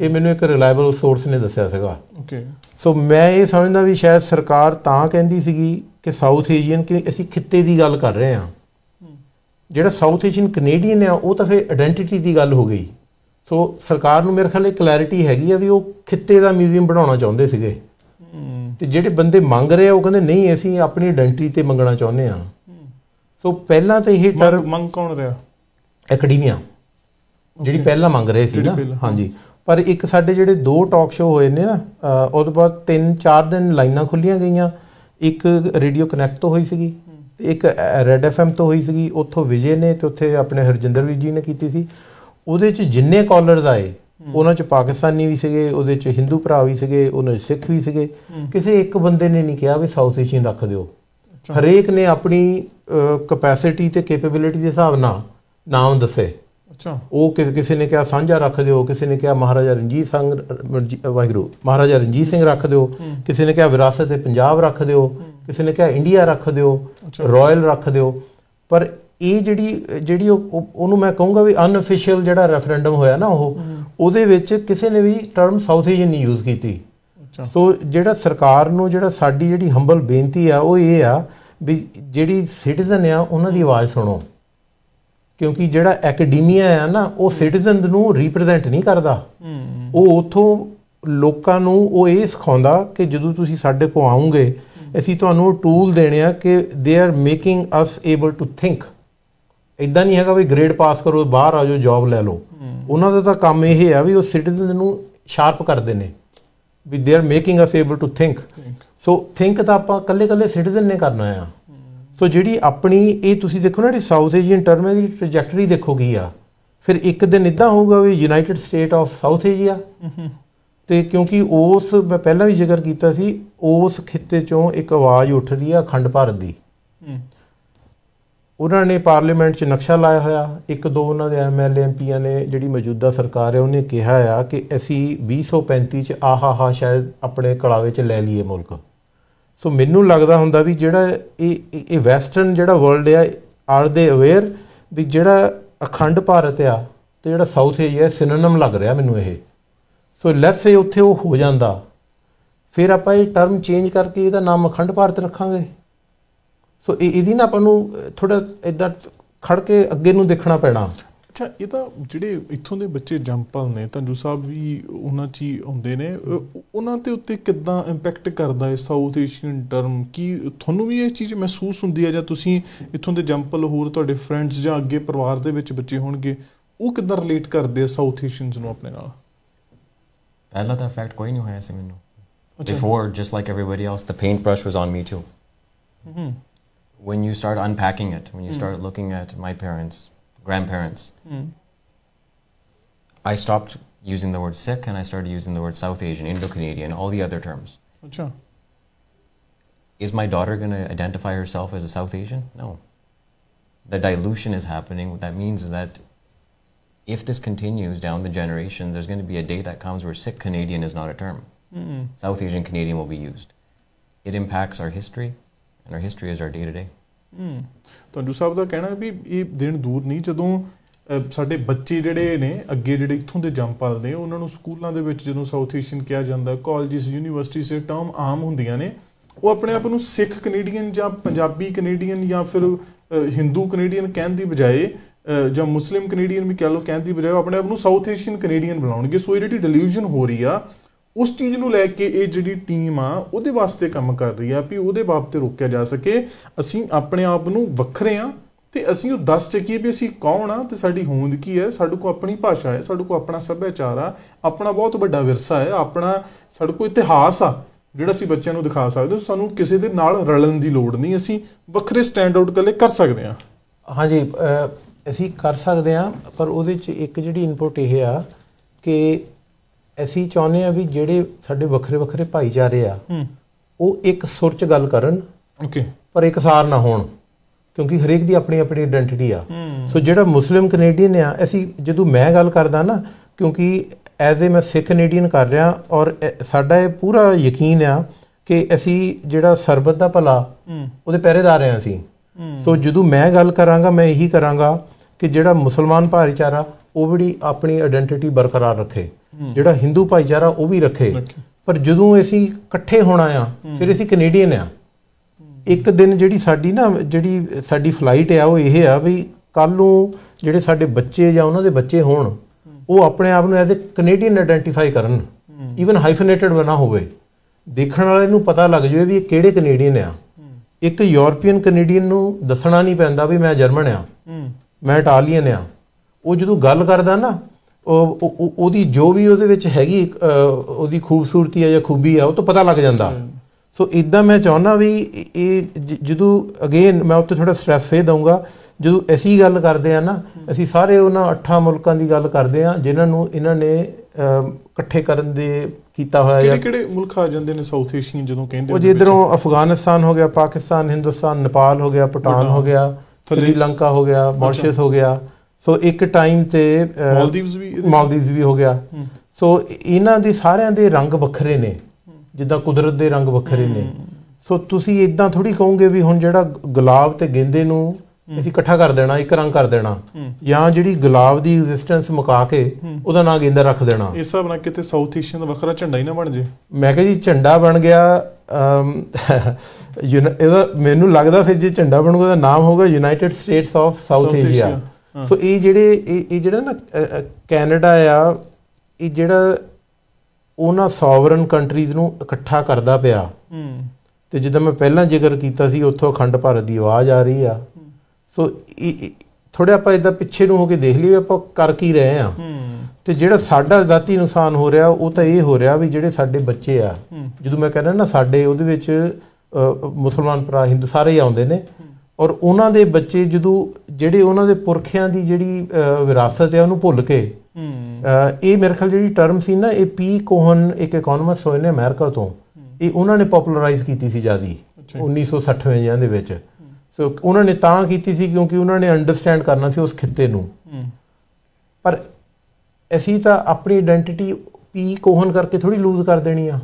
ਇਹ ਮੈਨੂੰ ਇੱਕ ਰਿਲਾਇਬਲ ਸੋਰਸ ਨੇ ਦੱਸਿਆ ਸੀਗਾ ਓਕੇ ਸੋ ਮੈਂ ਇਹ ਸਮਝਦਾ ਵੀ ਸ਼ਾਇਦ ਸਰਕਾਰ ਤਾਂ ਕਹਿੰਦੀ ਸੀਗੀ ਕਿ ਸਾਊਥ ਏਸ਼ੀਅਨ ਕਿ ਅਸੀਂ ਖਿੱਤੇ ਦੀ ਗੱਲ ਕਰ ਰਹੇ ਹਾਂ ਜਿਹੜਾ ਸਾਊਥ ਏਸ਼ੀਅਨ ਕੈਨੇਡੀਅਨ ਆ ਉਹ ਤਾਂ ਫੇ ਆਇਡੈਂਟੀਟੀ ਦੀ ਗੱਲ ਹੋ ਗਈ ਸੋ ਸਰਕਾਰ ਨੂੰ ਮੇਰੇ ਖਿਆਲੇ ਕਲੈਰਿਟੀ ਹੈਗੀ ਆ ਵੀ ਉਹ ਖਿੱਤੇ ਦਾ ਮਿਊਜ਼ੀਅਮ ਬਣਾਉਣਾ ਚਾਹੁੰਦੇ ਸੀਗੇ ਤੇ ਜਿਹੜੇ ਬੰਦੇ ਮੰਗ ਰਹੇ ਆ ਉਹ ਕਹਿੰਦੇ ਨਹੀਂ ਅਸੀਂ ਆਪਣੀ ਆਇਡੈਂਟੀਟੀ ਤੇ ਮੰਗਣਾ ਚਾਹੁੰਦੇ ਆ ਸੋ ਪਹਿਲਾਂ ਤਾਂ ਇਹ ਟਰ ਮੰਗ ਕੌਣ ਰਿਹਾ ਅਕੈਡਮੀਆ ਜਿਹੜੀ ਪਹਿਲਾਂ ਮੰਗ ਰਹੇ ਸੀ ਨਾ ਹਾਂਜੀ ਪਰ ਇੱਕ ਸਾਡੇ ਜਿਹੜੇ ਦੋ ਟਾਕ ਸ਼ੋਅ ਹੋਏ ਨੇ ਨਾ ਉਹਦੇ ਬਾਅਦ ਤਿੰਨ ਚਾਰ ਦਿਨ ਲਾਈਨਾਂ ਖੁੱਲੀਆਂ ਗਈਆਂ ਇੱਕ ਰੇਡੀਓ ਕਨੈਕਟ ਤੋਂ ਹੋਈ ਸੀਗੀ ਤੇ ਇੱਕ ਰੈਡ ਐਫ ਐਮ ਤੋਂ ਹੋਈ ਸੀਗੀ ਉੱਥੋਂ ਵਿਜੇ ਨੇ ਤੇ ਉੱਥੇ ਆਪਣੇ ਹਰਜਿੰਦਰ ਵੀ ਜੀ ਨੇ ਕੀਤੀ ਸੀ ਉਹਦੇ ਚ ਜਿੰਨੇ ਕਾਲਰਸ ਆਏ ਉਹਨਾਂ ਚ ਪਾਕਿਸਤਾਨੀ ਵੀ ਸੀਗੇ ਉਹਦੇ ਚ ਹਿੰਦੂ ਭਰਾ ਵੀ ਸੀਗੇ ਉਹਨਾਂ ਚ ਸਿੱਖ ਵੀ ਸੀਗੇ ਕਿਸੇ ਇੱਕ ਬੰਦੇ ਨੇ ਨਹੀਂ ਕਿਹਾ ਵੀ ਸਾਊਥ ਏਸ਼ੀਅਨ ਰੱਖ ਦਿਓ ਹਰੇਕ ਨੇ ਆਪਣੀ ਕਪੈਸਿਟੀ ਤੇ ਕੈਪੇਬਿਲਿਟੀ ਦੇ ਹਿਸਾਬ ਨਾਲ ਨਾਮ ਦੱਸੇ ਅੱਛਾ ਉਹ ਕਿਸੇ ਨੇ ਕਿਹਾ ਸਾਂਝਾ ਰੱਖ ਦਿਓ ਕਿਸੇ ਨੇ ਕਿਹਾ ਮਹਾਰਾਜਾ ਰਣਜੀਤ ਸਿੰਘ ਵਾਹਿਗੁਰੂ ਮਹਾਰਾਜਾ ਰਣਜੀਤ ਸਿੰਘ ਰੱਖ ਦਿਓ ਕਿਸੇ ਨੇ ਕਿਹਾ ਵਿਰਾਸਤ ਤੇ ਪੰਜਾਬ ਰੱਖ ਦਿਓ ਕਿਸੇ ਨੇ ਕਿਹਾ ਇੰਡੀਆ ਰੱਖ ਦਿਓ ਰਾਇਲ ਰੱਖ ਦਿਓ ਪਰ ਇਹ ਜਿਹੜੀ ਜਿਹੜੀ ਉਹਨੂੰ ਮੈਂ ਕਹੂੰਗਾ ਵੀ ਅਨਅਫੀਸ਼ੀਅਲ ਜਿਹੜਾ ਰੈਫਰੈਂਡਮ ਹੋਇਆ ਨਾ ਉਹ ਉਹਦੇ ਵਿੱਚ ਕਿਸੇ ਨੇ ਵੀ ਟਰਮ ਸਾਊਥ ਏਜੀਅਨ ਨਹੀਂ ਯੂਜ਼ ਕੀਤੀ ਸੋ ਜਿਹੜਾ ਸਰਕਾਰ ਨੂੰ ਜਿਹੜਾ ਸਾਡੀ ਜਿਹੜੀ ਹੰਬਲ ਬੇਨਤੀ ਆ ਉਹ ਇਹ ਆ ਵੀ ਜਿਹੜੀ ਸਿਟੀਜ਼ਨ ਆ ਉਹਨਾਂ ਦੀ ਆਵਾਜ਼ ਸੁਣੋ ਕਿਉਂਕਿ ਜਿਹੜਾ ਐਕੈਡਮੀਆ ਆ ਨਾ ਉਹ ਸਿਟੀਜ਼ਨਸ ਨੂੰ ਰਿਪਰੈਜ਼ੈਂਟ ਨਹੀਂ ਕਰਦਾ ਉਹ ਉਥੋਂ ਲੋਕਾਂ ਨੂੰ ਉਹ ਇਹ ਸਿਖਾਉਂਦਾ ਕਿ ਜਦੋਂ ਤੁਸੀਂ ਸਾਡੇ ਕੋ ਆਉਂਗੇ ਅਸੀਂ ਤੁਹਾਨੂੰ ਟੂਲ ਦੇਣੇ ਆ ਕਿ they are making us able to think ਇਦਾਂ ਨਹੀਂ ਹੈਗਾ ਵੀ ਗ੍ਰੇਡ ਪਾਸ ਕਰੋ ਬਾਹਰ ਆ ਜਾਓ ਜੌਬ ਲੈ ਲਓ ਉਹਨਾਂ ਦਾ ਤਾਂ ਕੰਮ ਇਹ ਹੈ ਵੀ ਉਹ ਸਿਟੀਜ਼ਨ ਨੂੰ ਸ਼ਾਰਪ ਕਰਦੇ ਨੇ ਵੀ they are making us able to think so think ਤਾਂ ਆਪਾਂ ਕੱਲੇ ਕੱਲੇ ਸਿਟੀਜ਼ਨ ਨੇ ਕਰਨਾ ਆ ਸੋ ਜਿਹੜੀ ਆਪਣੀ ਇਹ ਤੁਸੀਂ ਦੇਖੋ ਨਾ ਜਿਹੜੀ ਸਾਊਥ ਏਸ਼ੀਅਨ ਟਰਮ ਜਿਹੜੀ ਟ੍ਰੈਜੈਕਟਰੀ ਦੇਖੋ ਕੀ ਆ ਫਿਰ ਇੱਕ ਦਿਨ ਇਦਾਂ ਹੋਊਗਾ ਵੀ United State of South Asia ਤੇ ਕਿਉਂਕਿ ਉਸ ਮੈਂ ਪਹਿਲਾਂ ਵੀ ਜ਼ਿਕਰ ਕੀਤਾ ਸੀ ਉਸ ਖਿੱਤੇ ਚੋਂ ਇੱਕ ਆਵਾਜ਼ ਉੱਠ ਰਹੀ ਆ ਖੰਡ ਭਾਰਤ ਦੀ ਉਹਨਾਂ ਨੇ ਪਾਰਲੀਮੈਂਟ 'ਚ ਨਕਸ਼ਾ ਲਾਇਆ ਹੋਇਆ ਇੱਕ ਦੋ ਉਹਨਾਂ ਦੇ ਐਮਐਲਏ ਐਮਪੀਆਂ ਨੇ ਜਿਹੜੀ ਮੌਜੂਦਾ ਸਰਕਾਰ ਹੈ ਉਹਨੇ ਕਿਹਾ ਆ ਕਿ ਅਸੀਂ 2035 'ਚ ਆਹਾਹਾ ਸ਼ਾਇਦ ਆਪਣੇ ਕਲਾਵੇ 'ਚ ਲੈ ਲਈਏ ਮੁਲਕ ਸੋ ਮੈਨੂੰ ਲੱਗਦਾ ਹੁੰਦਾ ਵੀ ਜਿਹੜਾ ਇਹ ਇਹ ਵੈਸਟਰਨ ਜਿਹੜਾ ਵਰਲਡ ਆ ਆਰ ਦੇ ਅਵੇਅਰ ਵੀ ਜਿਹੜਾ ਅਖੰਡ ਭਾਰਤ ਆ ਤੇ ਜਿਹੜਾ ਸਾਊਥ ਏਸ਼ੀਆ ਸਿਨੋਨਮ ਲੱਗ ਰਿਹਾ ਮੈਨੂੰ ਇਹ ਸੋ ਲੈਟਸ ਸੇ ਉੱਥੇ ਉਹ ਹੋ ਜਾਂਦਾ ਫਿਰ ਆਪਾਂ ਇਹ ਟਰਮ ਚੇਂਜ ਕਰਕੇ ਇਹਦਾ ਨਾਮ ਅਖੰਡ ਭਾਰਤ ਰੱਖਾਂਗੇ ਸੋ ਇਹ ਇਹਦੀ ਨਾ ਆਪਾਂ ਨੂੰ ਥੋੜਾ ਇਦਾਂ ਖੜ ਕੇ ਅੱਗੇ ਨੂੰ ਦੇਖਣਾ ਪੈਣਾ ਅੱਛਾ ਇਹ ਤਾਂ ਜਿਹੜੇ ਇੱਥੋਂ ਦੇ ਬੱਚੇ ਜੰਪਲ ਨੇ ਤੰਜੂ ਸਾਹਿਬ ਵੀ ਉਹਨਾਂ 'ਚ ਹੀ ਆਉਂਦੇ ਨੇ ਉਹਨਾਂ ਤੇ ਉੱਤੇ ਕਿੱਦਾਂ ਇੰਪੈਕਟ ਕਰਦਾ ਹੈ ਸਾਊਥ ਏਸ਼ੀਅਨ ਟਰਮ ਕੀ ਤੁਹਾਨੂੰ ਵੀ ਇਹ ਚੀਜ਼ ਮਹਿਸੂਸ ਹੁੰਦੀ ਹੈ ਜਾਂ ਤੁਸੀਂ ਇੱਥੋਂ ਦੇ ਜੰਪਲ ਹੋਰ ਤੁਹਾਡੇ ਫਰੈਂਡਸ ਜਾਂ ਅੱਗੇ ਪਰਿਵਾਰ ਦੇ ਵਿੱਚ ਬੱਚੇ ਹੋਣਗੇ ਉਹ ਕਿੱਦਾਂ ਰਿਲੇਟ ਕਰਦੇ ਆ ਸਾਊਥ ਏਸ਼ੀਅਨਸ ਨੂੰ ਆਪਣੇ ਨਾਲ ਪਹਿਲਾਂ ਤਾਂ ਇਫੈਕਟ ਕੋਈ ਨਹੀਂ ਹੋਇਆ ਸੀ ਮੈਨੂੰ before just like everybody else the paint brush was on me too hmm when you start unpacking it when you start looking at my parents grandparents. Mm. I stopped using the word sick and I started using the word South Asian, Indo Canadian, all the other terms. Sure. Is my daughter going to identify herself as a South Asian? No. The dilution is happening. What that means is that if this continues down the generations, there's going to be a day that comes where sick Canadian is not a term. Mm -mm. South Asian Canadian will be used. It impacts our history, and our history is our day to day. ਹੂੰ ਤੰਜੂ ਸਾਹਿਬ ਦਾ ਕਹਿਣਾ ਵੀ ਇਹ ਦਿਨ ਦੂਰ ਨਹੀਂ ਜਦੋਂ ਸਾਡੇ ਬੱਚੇ ਜਿਹੜੇ ਨੇ ਅੱਗੇ ਜਿਹੜੇ ਇੱਥੋਂ ਦੇ ਜੰਮ ਪਲਦੇ ਉਹਨਾਂ ਨੂੰ ਸਕੂਲਾਂ ਦੇ ਵਿੱਚ ਜਦੋਂ ਸਾਊਥ ਏਸ਼ੀਅਨ ਕਿਹਾ ਜਾਂਦਾ ਕਾਲਜਿਸ ਯੂਨੀਵਰਸਿਟੀ ਸੇ ਟਰਮ ਆਮ ਹੁੰਦੀਆਂ ਨੇ ਉਹ ਆਪਣੇ ਆਪ ਨੂੰ ਸਿੱਖ ਕੈਨੇਡੀਅਨ ਜਾਂ ਪੰਜਾਬੀ ਕੈਨੇਡੀਅਨ ਜਾਂ ਫਿਰ ਹਿੰਦੂ ਕੈਨੇਡੀਅਨ ਕਹਿਣ ਦੀ ਬਜਾਏ ਜਾਂ ਮੁਸਲਿਮ ਕੈਨੇਡੀਅਨ ਵੀ ਕਹਿ ਲੋ ਕਹਿਣ ਦੀ ਬਜਾਏ ਆਪਣੇ ਆਪ ਨੂੰ ਸਾਊਥ ਏਸ਼ੀਅਨ ਕੈਨੇਡੀਅਨ ਬਣਾਉਣਗੇ ਸੋ ਇਹ ਜਿਹੜੀ ਡਿਲੂਜਨ ਹੋ ਰਹੀ ਆ ਉਸ ਚੀਜ਼ ਨੂੰ ਲੈ ਕੇ ਇਹ ਜਿਹੜੀ ਟੀਮ ਆ ਉਹਦੇ ਵਾਸਤੇ ਕੰਮ ਕਰ ਰਹੀ ਆ ਵੀ ਉਹਦੇ ਬਾਪ ਤੇ ਰੋਕਿਆ ਜਾ ਸਕੇ ਅਸੀਂ ਆਪਣੇ ਆਪ ਨੂੰ ਵੱਖਰੇ ਆ ਤੇ ਅਸੀਂ ਉਹ ਦੱਸ ਚੱਕੀਏ ਵੀ ਅਸੀਂ ਕੌਣ ਆ ਤੇ ਸਾਡੀ ਹੋਂਦ ਕੀ ਹੈ ਸਾਡੇ ਕੋ ਆਪਣੀ ਭਾਸ਼ਾ ਹੈ ਸਾਡੇ ਕੋ ਆਪਣਾ ਸੱਭਿਆਚਾਰ ਆ ਆਪਣਾ ਬਹੁਤ ਵੱਡਾ ਵਿਰਸਾ ਹੈ ਆਪਣਾ ਸਾਡੇ ਕੋ ਇਤਿਹਾਸ ਆ ਜਿਹੜਾ ਅਸੀਂ ਬੱਚਿਆਂ ਨੂੰ ਦਿਖਾ ਸਕਦੇ ਹਾਂ ਸਾਨੂੰ ਕਿਸੇ ਦੇ ਨਾਲ ਰਲਣ ਦੀ ਲੋੜ ਨਹੀਂ ਅਸੀਂ ਵੱਖਰੇ ਸਟੈਂਡ ਆਊਟ ਕੱਲੇ ਕਰ ਸਕਦੇ ਹਾਂ ਹਾਂਜੀ ਅਸੀਂ ਕਰ ਸਕਦੇ ਹਾਂ ਪਰ ਉਹਦੇ ਚ ਇੱਕ ਜਿਹੜੀ ਇਨਪੁਟ ਇਹ ਆ ਕਿ ਅਸੀਂ ਚਾਹੁੰਦੇ ਆ ਵੀ ਜਿਹੜੇ ਸਾਡੇ ਵੱਖਰੇ ਵੱਖਰੇ ਭਾਈਚਾਰੇ ਆ ਉਹ ਇੱਕ ਸੁਰ 'ਚ ਗੱਲ ਕਰਨ ਓਕੇ ਪਰ ਇਕਸਾਰ ਨਾ ਹੋਣ ਕਿਉਂਕਿ ਹਰੇਕ ਦੀ ਆਪਣੀ ਆਪਣੀ ਆਇਡੈਂਟੀਟੀ ਆ ਸੋ ਜਿਹੜਾ ਮੁਸਲਿਮ ਕੈਨੇਡੀਅਨ ਆ ਅਸੀਂ ਜਦੋਂ ਮੈਂ ਗੱਲ ਕਰਦਾ ਨਾ ਕਿਉਂਕਿ ਐਜ਼ ਏ ਮੈਂ ਸਿੱਖ ਕੈਨੇਡੀਅਨ ਕਰ ਰਿਹਾ ਔਰ ਸਾਡਾ ਇਹ ਪੂਰਾ ਯਕੀਨ ਆ ਕਿ ਅਸੀਂ ਜਿਹੜਾ ਸਰਬਤ ਦਾ ਭਲਾ ਉਹਦੇ ਪਹਿਰੇਦਾਰ ਆ ਅਸੀਂ ਸੋ ਜਦੋਂ ਮੈਂ ਗੱਲ ਕਰਾਂਗਾ ਮੈਂ ਇਹੀ ਕਰਾਂਗਾ ਕਿ ਜਿਹੜਾ ਮੁਸਲਮਾਨ ਭਾਈਚਾਰਾ ਉਹ ਵੀ ਆਪਣੀ ਆਇਡੈਂਟੀਟੀ ਬਰਕਰਾਰ ਰੱਖੇ ਜਿਹੜਾ ਹਿੰਦੂ ਭਾਈਚਾਰਾ ਉਹ ਵੀ ਰੱਖੇ ਪਰ ਜਦੋਂ ਅਸੀਂ ਇਕੱਠੇ ਹੋਣਾ ਆ ਫਿਰ ਅਸੀਂ ਕੈਨੇਡੀਅਨ ਆ ਇੱਕ ਦਿਨ ਜਿਹੜੀ ਸਾਡੀ ਨਾ ਜਿਹੜੀ ਸਾਡੀ ਫਲਾਈਟ ਆ ਉਹ ਇਹ ਆ ਵੀ ਕੱਲ ਨੂੰ ਜਿਹੜੇ ਸਾਡੇ ਬੱਚੇ ਜਾਂ ਉਹਨਾਂ ਦੇ ਬੱਚੇ ਹੋਣ ਉਹ ਆਪਣੇ ਆਪ ਨੂੰ ਐਜ਼ ਅ ਕੈਨੇਡੀਅਨ ਆਇਡੈਂਟੀਫਾਈ ਕਰਨ ਇਵਨ ਹਾਈਫਨੇਟਡ ਨਾ ਹੋਵੇ ਦੇਖਣ ਵਾਲੇ ਨੂੰ ਪਤਾ ਲੱਗ ਜਾਵੇ ਵੀ ਇਹ ਕਿਹੜੇ ਕੈਨੇਡੀਅਨ ਆ ਇੱਕ ਯੂਰੋਪੀਅਨ ਕੈਨੇਡੀਅਨ ਨੂੰ ਦੱਸਣਾ ਨਹੀਂ ਪੈਂਦਾ ਵੀ ਮੈਂ ਜਰਮਨ ਆ ਮੈਂ ਇਟਾਲੀਅਨ ਆ ਉਹ ਜਦੋਂ ਗੱਲ ਕਰਦਾ ਨਾ ਉਹ ਉਹਦੀ ਜੋ ਵੀ ਉਹਦੇ ਵਿੱਚ ਹੈਗੀ ਉਹਦੀ ਖੂਬਸੂਰਤੀ ਆ ਜਾਂ ਖੂਬੀ ਆ ਉਹ ਤੋਂ ਪਤਾ ਲੱਗ ਜਾਂਦਾ ਸੋ ਇਦਾਂ ਮੈਂ ਚਾਹੁੰਦਾ ਵੀ ਇਹ ਜਦੋਂ ਅਗੇਨ ਮੈਂ ਉੱਤੇ ਥੋੜਾ ਸਟ੍ਰੈਸ ਫੇਰ ਦਊਂਗਾ ਜਦੋਂ ਅਸੀਂ ਗੱਲ ਕਰਦੇ ਆ ਨਾ ਅਸੀਂ ਸਾਰੇ ਉਹਨਾਂ ਅੱਠਾਂ ਮੁਲਕਾਂ ਦੀ ਗੱਲ ਕਰਦੇ ਆ ਜਿਨ੍ਹਾਂ ਨੂੰ ਇਹਨਾਂ ਨੇ ਇਕੱਠੇ ਕਰਨ ਦੇ ਕੀਤਾ ਹੋਇਆ ਹੈ ਕਿਹੜੇ ਕਿਹੜੇ ਮੁਲਕ ਆ ਜਾਂਦੇ ਨੇ ਸਾਊਥ ਏਸ਼ੀਅਨ ਜਦੋਂ ਕਹਿੰਦੇ ਉਹ ਜਿੱਧਰੋਂ ਅਫਗਾਨਿਸਤਾਨ ਹੋ ਗਿਆ ਪਾਕਿਸਤਾਨ ਹਿੰਦੁਸਤਾਨ ਨੇਪਾਲ ਹੋ ਗਿਆ ਪਟਾਨ ਹੋ ਗਿਆ ਸ੍ਰੀਲੰਕਾ ਹੋ ਗਿਆ ਮਾਰਸ਼ੀਸ ਹੋ ਗਿਆ ਸੋ ਇੱਕ ਟਾਈਮ ਤੇ ਮਾਲਦੀਵਸ ਵੀ ਮਾਲਦੀਵਸ ਵੀ ਹੋ ਗਿਆ ਸੋ ਇਹਨਾਂ ਦੇ ਸਾਰਿਆਂ ਦੇ ਰੰਗ ਵੱਖਰੇ ਨੇ ਜਿੱਦਾਂ ਕੁਦਰਤ ਦੇ ਰੰਗ ਵੱਖਰੇ ਨੇ ਸੋ ਤੁਸੀਂ ਇਦਾਂ ਥੋੜੀ ਕਹੋਗੇ ਵੀ ਹੁਣ ਜਿਹੜਾ ਗੁਲਾਬ ਤੇ ਗੇਂਦੇ ਨੂੰ ਅਸੀਂ ਇਕੱਠਾ ਕਰ ਦੇਣਾ ਇੱਕ ਰੰਗ ਕਰ ਦੇਣਾ ਜਾਂ ਜਿਹੜੀ ਗੁਲਾਬ ਦੀ ਐਗਜ਼ਿਸਟੈਂਸ ਮੁਕਾ ਕੇ ਉਹਦਾ ਨਾਂ ਗੇਂਦਾ ਰੱਖ ਦੇਣਾ ਇਸ ਹਿਸਾਬ ਨਾਲ ਕਿਤੇ ਸਾਊਥ ਏਸ਼ੀਅਨ ਦਾ ਵੱਖਰਾ ਝੰਡਾ ਹੀ ਨਾ ਬਣ ਜੇ ਮੈਂ ਕਿਹਾ ਜੀ ਝੰਡਾ ਬਣ ਗਿਆ ਇਹਦਾ ਮੈਨੂੰ ਲੱਗਦਾ ਫਿਰ ਜੇ ਝੰਡਾ ਬਣੂਗਾ ਤਾਂ ਨਾਮ ਹੋਗਾ United States of South Asia so ਇਹ ਜਿਹੜੇ ਇਹ ਜਿਹੜਾ ਨਾ ਕੈਨੇਡਾ ਆ ਇਹ ਜਿਹੜਾ ਉਹਨਾਂ ਸੋਵਰਨ ਕੰਟਰੀਜ਼ ਨੂੰ ਇਕੱਠਾ ਕਰਦਾ ਪਿਆ ਹੂੰ ਤੇ ਜਿੱਦਾਂ ਮੈਂ ਪਹਿਲਾਂ ਜ਼ਿਕਰ ਕੀਤਾ ਸੀ ਉੱਥੋਂ ਅਖੰਡ ਭਾਰਤ ਦੀ ਆਵਾਜ਼ ਆ ਰਹੀ ਆ ਸੋ ਇਹ ਥੋੜਾ ਆਪਾਂ ਇਦਾਂ ਪਿੱਛੇ ਨੂੰ ਹੋ ਕੇ ਦੇਖ ਲਈਏ ਆਪਾਂ ਕਰ ਕੀ ਰਹੇ ਆ ਤੇ ਜਿਹੜਾ ਸਾਡਾ ਜ਼ਾਤੀ ਨੁਕਸਾਨ ਹੋ ਰਿਹਾ ਉਹ ਤਾਂ ਇਹ ਹੋ ਰਿਹਾ ਵੀ ਜਿਹੜੇ ਸਾਡੇ ਬੱਚੇ ਆ ਜਦੋਂ ਮੈਂ ਕਹਿੰਦਾ ਨਾ ਸਾਡੇ ਉਹਦੇ ਵਿੱਚ ਮੁਸਲਮਾਨ ਭਰਾ ਹਿੰਦੂ ਸਾਰੇ ਹੀ ਆਉਂਦੇ ਨੇ ਔਰ ਉਹਨਾਂ ਦੇ ਬੱਚੇ ਜਦੋਂ ਜਿਹੜੇ ਉਹਨਾਂ ਦੇ ਪੁਰਖਿਆਂ ਦੀ ਜਿਹੜੀ ਵਿਰਾਸਤ ਹੈ ਉਹਨੂੰ ਭੁੱਲ ਕੇ ਇਹ ਮੇਰੇ ਖਿਆਲ ਜਿਹੜੀ ਟਰਮ ਸੀ ਨਾ ਇਹ ਪੀ ਕੋਹਨ ਇੱਕ ਇਕਨੋਮਿਸਟ ਹੋਏ ਨੇ ਅਮਰੀਕਾ ਤੋਂ ਇਹ ਉਹਨਾਂ ਨੇ ਪਪੂਲਰਾਈਜ਼ ਕੀਤੀ ਸੀ ਜਿਆਦੀ 1960ਵਿਆਂ ਦੇ ਵਿੱਚ ਸੋ ਉਹਨਾਂ ਨੇ ਤਾਂ ਕੀਤੀ ਸੀ ਕਿਉਂਕਿ ਉਹਨਾਂ ਨੇ ਅੰਡਰਸਟੈਂਡ ਕਰਨਾ ਸੀ ਉਸ ਖਿੱਤੇ ਨੂੰ ਪਰ ਅਸੀਂ ਤਾਂ ਆਪਣੀ ਆਇਡੈਂਟੀਟੀ ਪੀ ਕੋਹਨ ਕਰਕੇ ਥੋੜੀ ਲੂਜ਼ ਕਰ ਦੇਣੀ ਆ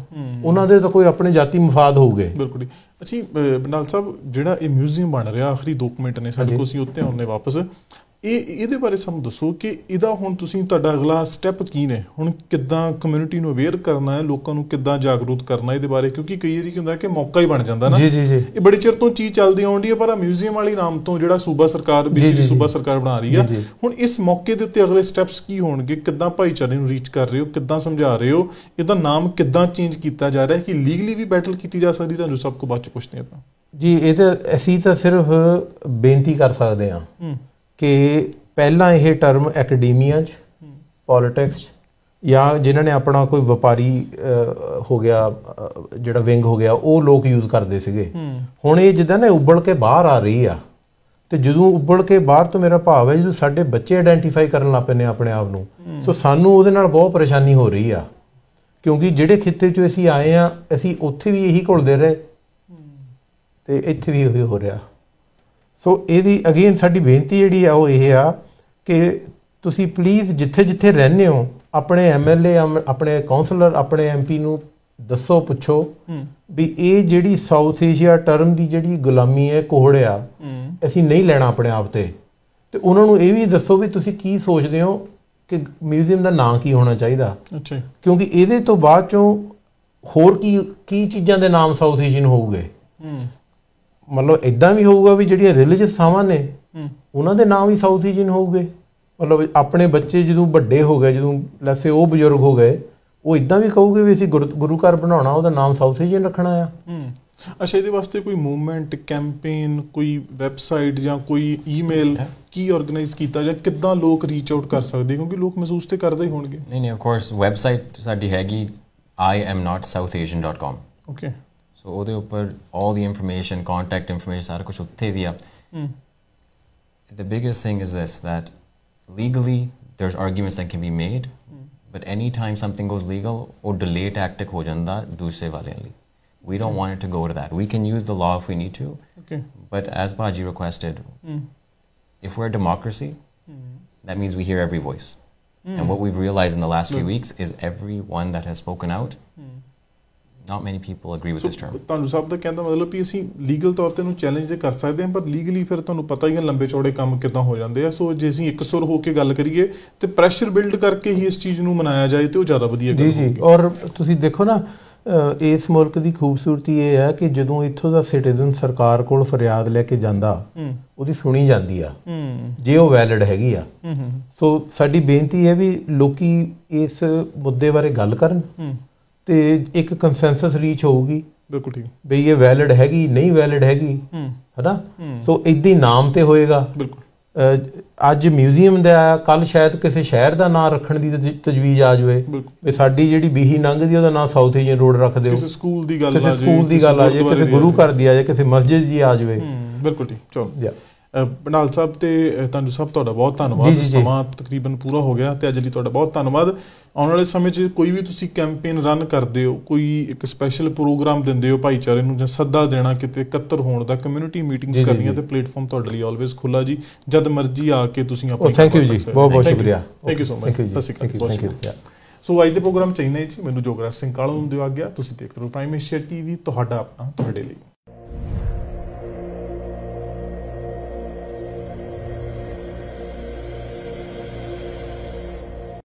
ਉਹਨਾਂ ਦੇ ਤਾਂ ਕੋਈ ਆਪਣੇ ਜਾਤੀ ਮਫਾਦ ਹੋਊਗੇ ਬਿਲਕੁਲ ਅਸੀਂ ਬਨਾਲ ਸਾਹਿਬ ਜਿਹੜਾ ਇਹ ਮਿਊਜ਼ੀਅਮ ਬਣ ਰਿਹਾ ਆਖਰੀ 2 ਮਿੰਟ ਨੇ ਸਾਡੇ ਕੋਲ ਸੀ ਉੱਤੇ ਆਉਂਦੇ ਵਾਪਸ ਇਹ ਇਹਦੇ ਬਾਰੇ ਸਾਨੂੰ ਦੱਸੋ ਕਿ ਇਹਦਾ ਹੁਣ ਤੁਸੀਂ ਤੁਹਾਡਾ ਅਗਲਾ ਸਟੈਪ ਕੀ ਨੇ ਹੁਣ ਕਿੱਦਾਂ ਕਮਿਊਨਿਟੀ ਨੂੰ ਅਵੇਅਰ ਕਰਨਾ ਹੈ ਲੋਕਾਂ ਨੂੰ ਕਿੱਦਾਂ ਜਾਗਰੂਕ ਕਰਨਾ ਇਹਦੇ ਬਾਰੇ ਕਿਉਂਕਿ ਕਈ ਵਾਰੀ ਕੀ ਹੁੰਦਾ ਕਿ ਮੌਕਾ ਹੀ ਬਣ ਜਾਂਦਾ ਨਾ ਜੀ ਜੀ ਜੀ ਇਹ ਬੜੀ ਚਿਰ ਤੋਂ ਚੀਜ਼ ਚੱਲਦੀ ਆਉਂਦੀ ਹੈ ਪਰ ਆ ਮਿਊਜ਼ੀਅਮ ਵਾਲੀ ਨਾਮ ਤੋਂ ਜਿਹੜਾ ਸੂਬਾ ਸਰਕਾਰ ਬੀਸੀ ਸੂਬਾ ਸਰਕਾਰ ਬਣਾ ਰਹੀ ਆ ਹੁਣ ਇਸ ਮੌਕੇ ਦੇ ਉੱਤੇ ਅਗਲੇ ਸਟੈਪਸ ਕੀ ਹੋਣਗੇ ਕਿੱਦਾਂ ਭਾਈਚਾਰੇ ਨੂੰ ਰੀਚ ਕਰ ਰਹੇ ਹੋ ਕਿੱਦਾਂ ਸਮਝਾ ਰਹੇ ਹੋ ਇਹਦਾ ਨਾਮ ਕਿੱਦਾਂ ਚੇਂਜ ਕੀਤਾ ਜਾ ਰਿਹਾ ਹੈ ਕਿ ਲੀਗਲੀ ਵੀ ਬੈਟਲ ਕੀਤੀ ਜਾ ਸਕਦੀ ਤੁਹਾਨੂੰ ਸਭ ਕੋ ਬਾਅਦ ਚ ਪੁੱਛਦੇ ਆਪਾਂ ਜੀ ਇਹ ਤਾਂ ਅਸੀਂ ਤਾਂ ਸਿਰਫ ਬੇਨਤੀ ਕਰ ਸਕਦੇ ਹੂੰ ਕਿ ਪਹਿਲਾਂ ਇਹ ਟਰਮ ਐਕademia 'ਚ ਪੋਲਿਟਿਕਸ 'ਚ ਜਾਂ ਜਿਨ੍ਹਾਂ ਨੇ ਆਪਣਾ ਕੋਈ ਵਪਾਰੀ ਹੋ ਗਿਆ ਜਿਹੜਾ ਵਿੰਗ ਹੋ ਗਿਆ ਉਹ ਲੋਕ ਯੂਜ਼ ਕਰਦੇ ਸੀਗੇ ਹੁਣ ਇਹ ਜਿੱਦਾਂ ਨਾ ਉੱਬਲ ਕੇ ਬਾਹਰ ਆ ਰਹੀ ਆ ਤੇ ਜਦੋਂ ਉੱਬਲ ਕੇ ਬਾਹਰ ਤੋਂ ਮੇਰਾ ਭਾਵ ਹੈ ਜਦੋਂ ਸਾਡੇ ਬੱਚੇ ਆਈਡੈਂਟੀਫਾਈ ਕਰਨ ਲੱਗ ਪਏ ਆਪਣੇ ਆਪ ਨੂੰ ਸੋ ਸਾਨੂੰ ਉਹਦੇ ਨਾਲ ਬਹੁਤ ਪਰੇਸ਼ਾਨੀ ਹੋ ਰਹੀ ਆ ਕਿਉਂਕਿ ਜਿਹੜੇ ਖਿੱਤੇ 'ਚੋਂ ਅਸੀਂ ਆਏ ਆ ਅਸੀਂ ਉੱਥੇ ਵੀ ਇਹੀ ਘੁਲਦੇ ਰਹੇ ਤੇ ਇੱਥੇ ਵੀ ਉਹੀ ਹੋ ਰਿਹਾ ਸੋ ਇਹਦੀ ਅਗੇਨ ਸਾਡੀ ਬੇਨਤੀ ਜਿਹੜੀ ਆ ਉਹ ਇਹ ਆ ਕਿ ਤੁਸੀਂ ਪਲੀਜ਼ ਜਿੱਥੇ ਜਿੱਥੇ ਰਹਿੰਦੇ ਹੋ ਆਪਣੇ ਐਮਐਲਏ ਆਪਣੇ ਕਾਉਂਸਲਰ ਆਪਣੇ ਐਮਪੀ ਨੂੰ ਦੱਸੋ ਪੁੱਛੋ ਵੀ ਇਹ ਜਿਹੜੀ ਸਾਊਥ ਏਸ਼ੀਆ ਟਰਮ ਦੀ ਜਿਹੜੀ ਗੁਲਾਮੀ ਹੈ ਕੋਹੜਿਆ ਅਸੀਂ ਨਹੀਂ ਲੈਣਾ ਆਪਣੇ ਆਪ ਤੇ ਤੇ ਉਹਨਾਂ ਨੂੰ ਇਹ ਵੀ ਦੱਸੋ ਵੀ ਤੁਸੀਂ ਕੀ ਸੋਚਦੇ ਹੋ ਕਿ ਮਿਊਜ਼ੀਅਮ ਦਾ ਨਾਂ ਕੀ ਹੋਣਾ ਚਾਹੀਦਾ ਅੱਛਾ ਕਿਉਂਕਿ ਇਹਦੇ ਤੋਂ ਬਾਅਦ ਚੋਂ ਹੋਰ ਕੀ ਕੀ ਚੀਜ਼ਾਂ ਦੇ ਨਾਮ ਸਾਊਥ ਏਸ਼ੀਅਨ ਹੋਊਗੇ ਮਤਲਬ ਇਦਾਂ ਵੀ ਹੋਊਗਾ ਵੀ ਜਿਹੜੀਆਂ ਰਿਲੀਜੀਅਸ ਸਾਵਾਂ ਨੇ ਉਹਨਾਂ ਦੇ ਨਾਮ ਹੀ ਸਾਊਥ ਏਸ਼ੀਅਨ ਹੋਊਗੇ ਮਤਲਬ ਆਪਣੇ ਬੱਚੇ ਜਦੋਂ ਵੱਡੇ ਹੋ ਗਏ ਜਦੋਂ ਲੈਸੇ ਉਹ ਬਜ਼ੁਰਗ ਹੋ ਗਏ ਉਹ ਇਦਾਂ ਵੀ ਕਹੂਗੇ ਵੀ ਅਸੀਂ ਗੁਰੂ ਘਰ ਬਣਾਉਣਾ ਉਹਦਾ ਨਾਮ ਸਾਊਥ ਏਸ਼ੀਅਨ ਰੱਖਣਾ ਆ ਅੱਛਾ ਇਹਦੇ ਵਾਸਤੇ ਕੋਈ ਮੂਵਮੈਂਟ ਕੈਂਪੇਨ ਕੋਈ ਵੈਬਸਾਈਟ ਜਾਂ ਕੋਈ ਈਮੇਲ ਕੀ ਆਰਗੇਨਾਈਜ਼ ਕੀਤਾ ਜਾਂ ਕਿੱਦਾਂ ਲੋਕ ਰੀਚ ਆਊਟ ਕਰ ਸਕਦੇ ਕਿਉਂਕਿ ਲੋਕ ਮਹਿਸੂਸ ਤੇ ਕਰਦੇ ਹੀ ਹੋਣਗੇ ਨਹੀਂ ਨਹੀਂ ਆਫ ਕੋਰਸ ਵੈਬਸਾਈਟ ਸਾਡੀ ਹੈਗੀ iamnotsouthasian.com ਓਕੇ सो so, ओह्दे उप्पर all the information contact information सारा कुछ उत्थै बी ऐ the biggest thing is this there's arguments that can be made mm. but anytime something goes legal or delay tactic ho janda dusre wale li we don't hmm. want it to go to that we can use the law if we need to but as baji requested hmm. if we're a democracy hmm. that means we hear every voice and what we've realized in the last few weeks is everyone that has spoken out not many people agree with this term ਤੁਹਾਨੂੰ ਸਭ ਦਾ ਕਹਿੰਦਾ ਮਤਲਬ ਵੀ ਅਸੀਂ legal ਤੌਰ ਤੇ ਨੂੰ challenge ਦੇ ਕਰ ਸਕਦੇ ਹਾਂ ਪਰ ਲੀਗਲੀ ਫਿਰ ਤੁਹਾਨੂੰ ਪਤਾ ਹੀ ਹੈ ਲੰਬੇ ਚੌੜੇ ਕੰਮ ਕਿਦਾਂ ਹੋ ਜਾਂਦੇ ਆ ਸੋ ਜੇ ਅਸੀਂ ਇੱਕ ਹੋ ਕੇ ਗੱਲ ਕਰੀਏ ਤੇ ਪ੍ਰੈਸ਼ਰ ਬਿਲਡ ਕਰਕੇ ਹੀ ਇਸ ਚੀਜ਼ ਨੂੰ ਮਨਾਇਆ ਜਾਏ ਤੇ ਉਹ ਜ਼ਿਆਦਾ ਵਧੀਆ ਗੱਲ ਹੋਊਗੀ ਜੀ ਜੀ ਔਰ ਤੁਸੀਂ ਦੇਖੋ ਨਾ ਇਸ ਮੁਲਕ ਦੀ ਖੂਬਸੂਰਤੀ ਇਹ ਹੈ ਕਿ ਜਦੋਂ ਇੱਥੋਂ ਦਾ ਸਿਟੀਜ਼ਨ ਸਰਕਾਰ ਕੋਲ ਫਰਿਆਦ ਲੈ ਕੇ ਜਾਂਦਾ ਉਹਦੀ ਸੁਣੀ ਜਾਂਦੀ ਆ ਜੇ ਉਹ ਵੈਲਿਡ ਹੈਗੀ ਆ ਸੋ ਸਾਡੀ ਬੇਨਤੀ ਹੈ ਵੀ ਲੋਕੀ ਇਸ ਮੁੱਦੇ ਬਾਰੇ ਗੱਲ ਕਰਨ ਤੇ ਇੱਕ ਕੰਸੈਂਸਸ ਰੀਚ ਹੋਊਗੀ ਬਿਲਕੁਲ ਠੀਕ ਬਈ ਇਹ ਵੈਲਿਡ ਹੈਗੀ ਨਹੀਂ ਵੈਲਿਡ ਹੈਗੀ ਹਨਾ ਸੋ ਇਦਾਂ ਨਾਮ ਤੇ ਹੋਏਗਾ ਬਿਲਕੁਲ ਅੱਜ ਮਿਊਜ਼ੀਅਮ ਦਾ ਕੱਲ ਸ਼ਾਇਦ ਕਿਸੇ ਸ਼ਹਿਰ ਦਾ ਨਾਮ ਰੱਖਣ ਦੀ ਤਜਵੀਜ਼ ਆ ਜਾਵੇ ਵੀ ਸਾਡੀ ਜਿਹੜੀ ਬੀਹੀ ਦੀ ਉਹਦਾ ਨਾਮ ਸਾਊਥ ਏਜੀਅਨ ਰੋਡ ਰੱਖ ਦਿਓ ਕਿਸੇ ਸਕੂਲ ਦੀ ਗੱਲ ਆ ਜਾਵੇ ਕਿਸੇ ਸਕੂਲ ਦੀ ਗੱਲ ਆ ਜਾਵੇ ਕਿਸੇ ਗੁਰੂ ਘਰ ਦੀ ਆ ਜਾਵੇ ਕਿਸੇ ਮਸਜਿਦ ਦੀ ਆ ਜਾਵੇ ਬਿਲਕੁਲ ਠੀਕ ਚਲੋ ਬਨਾਲ ਸਾਹਿਬ ਤੇ ਤੰਜੂ ਸਾਹਿਬ ਤੁਹਾਡਾ ਬਹੁਤ ਧੰਨਵਾਦ ਸਮਾਂ ਤਕਰੀਬਨ ਪੂਰਾ ਹੋ ਗਿਆ ਤੇ ਅੱਜ ਲਈ ਤੁਹਾਡਾ ਬਹੁਤ ਧੰਨਵਾਦ ਆਉਣ ਵਾਲੇ ਸਮੇਂ 'ਚ ਕੋਈ ਵੀ ਤੁਸੀਂ ਕੈਂਪੇਨ ਰਨ ਕਰਦੇ ਹੋ ਕੋਈ ਇੱਕ ਸਪੈਸ਼ਲ ਪ੍ਰੋਗਰਾਮ ਦਿੰਦੇ ਹੋ ਭਾਈਚਾਰੇ ਨੂੰ ਜਾਂ ਸੱਦਾ ਦੇਣਾ ਕਿਤੇ ਇਕੱਤਰ ਹੋਣ ਦਾ ਕਮਿਊਨਿਟੀ ਮੀਟਿੰਗਸ ਕਰਨੀਆਂ ਤੇ ਪਲੇਟਫਾਰਮ ਤੁਹਾਡੇ ਲਈ ਆਲਵੇਸ ਖੁੱਲਾ ਜੀ ਜਦ ਮਰਜ਼ੀ ਆ ਕੇ ਤੁਸੀਂ ਆਪਣੀ ਥੈਂਕ oh, ਯੂ ਜੀ ਬਹੁਤ ਬਹੁਤ ਸ਼ੁਕਰੀਆ ਥੈਂਕ ਯੂ ਸੋ ਮਚ ਸਤਿ ਸ਼੍ਰੀ ਅਕਾਲ ਥੈਂਕ ਯੂ ਸੋ ਅੱਜ ਦੇ ਪ੍ਰੋਗਰਾਮ ਚਾਹੀਦਾ ਸੀ ਮੈਨੂੰ ਜੋਗਰਾਜ ਸਿੰਘ ਕਾਲੋਂ ਨੂੰ ਦਿਵਾ ਗਿਆ ਤੁਸੀਂ ਦੇਖਦੇ ਹੋ ਪ੍ਰਾਈਮ ਏਸ਼ੀਆ ਟੀਵੀ ਤੁਹਾਡਾ ਆਪਣਾ ਤੁਹਾਡੇ ਲਈ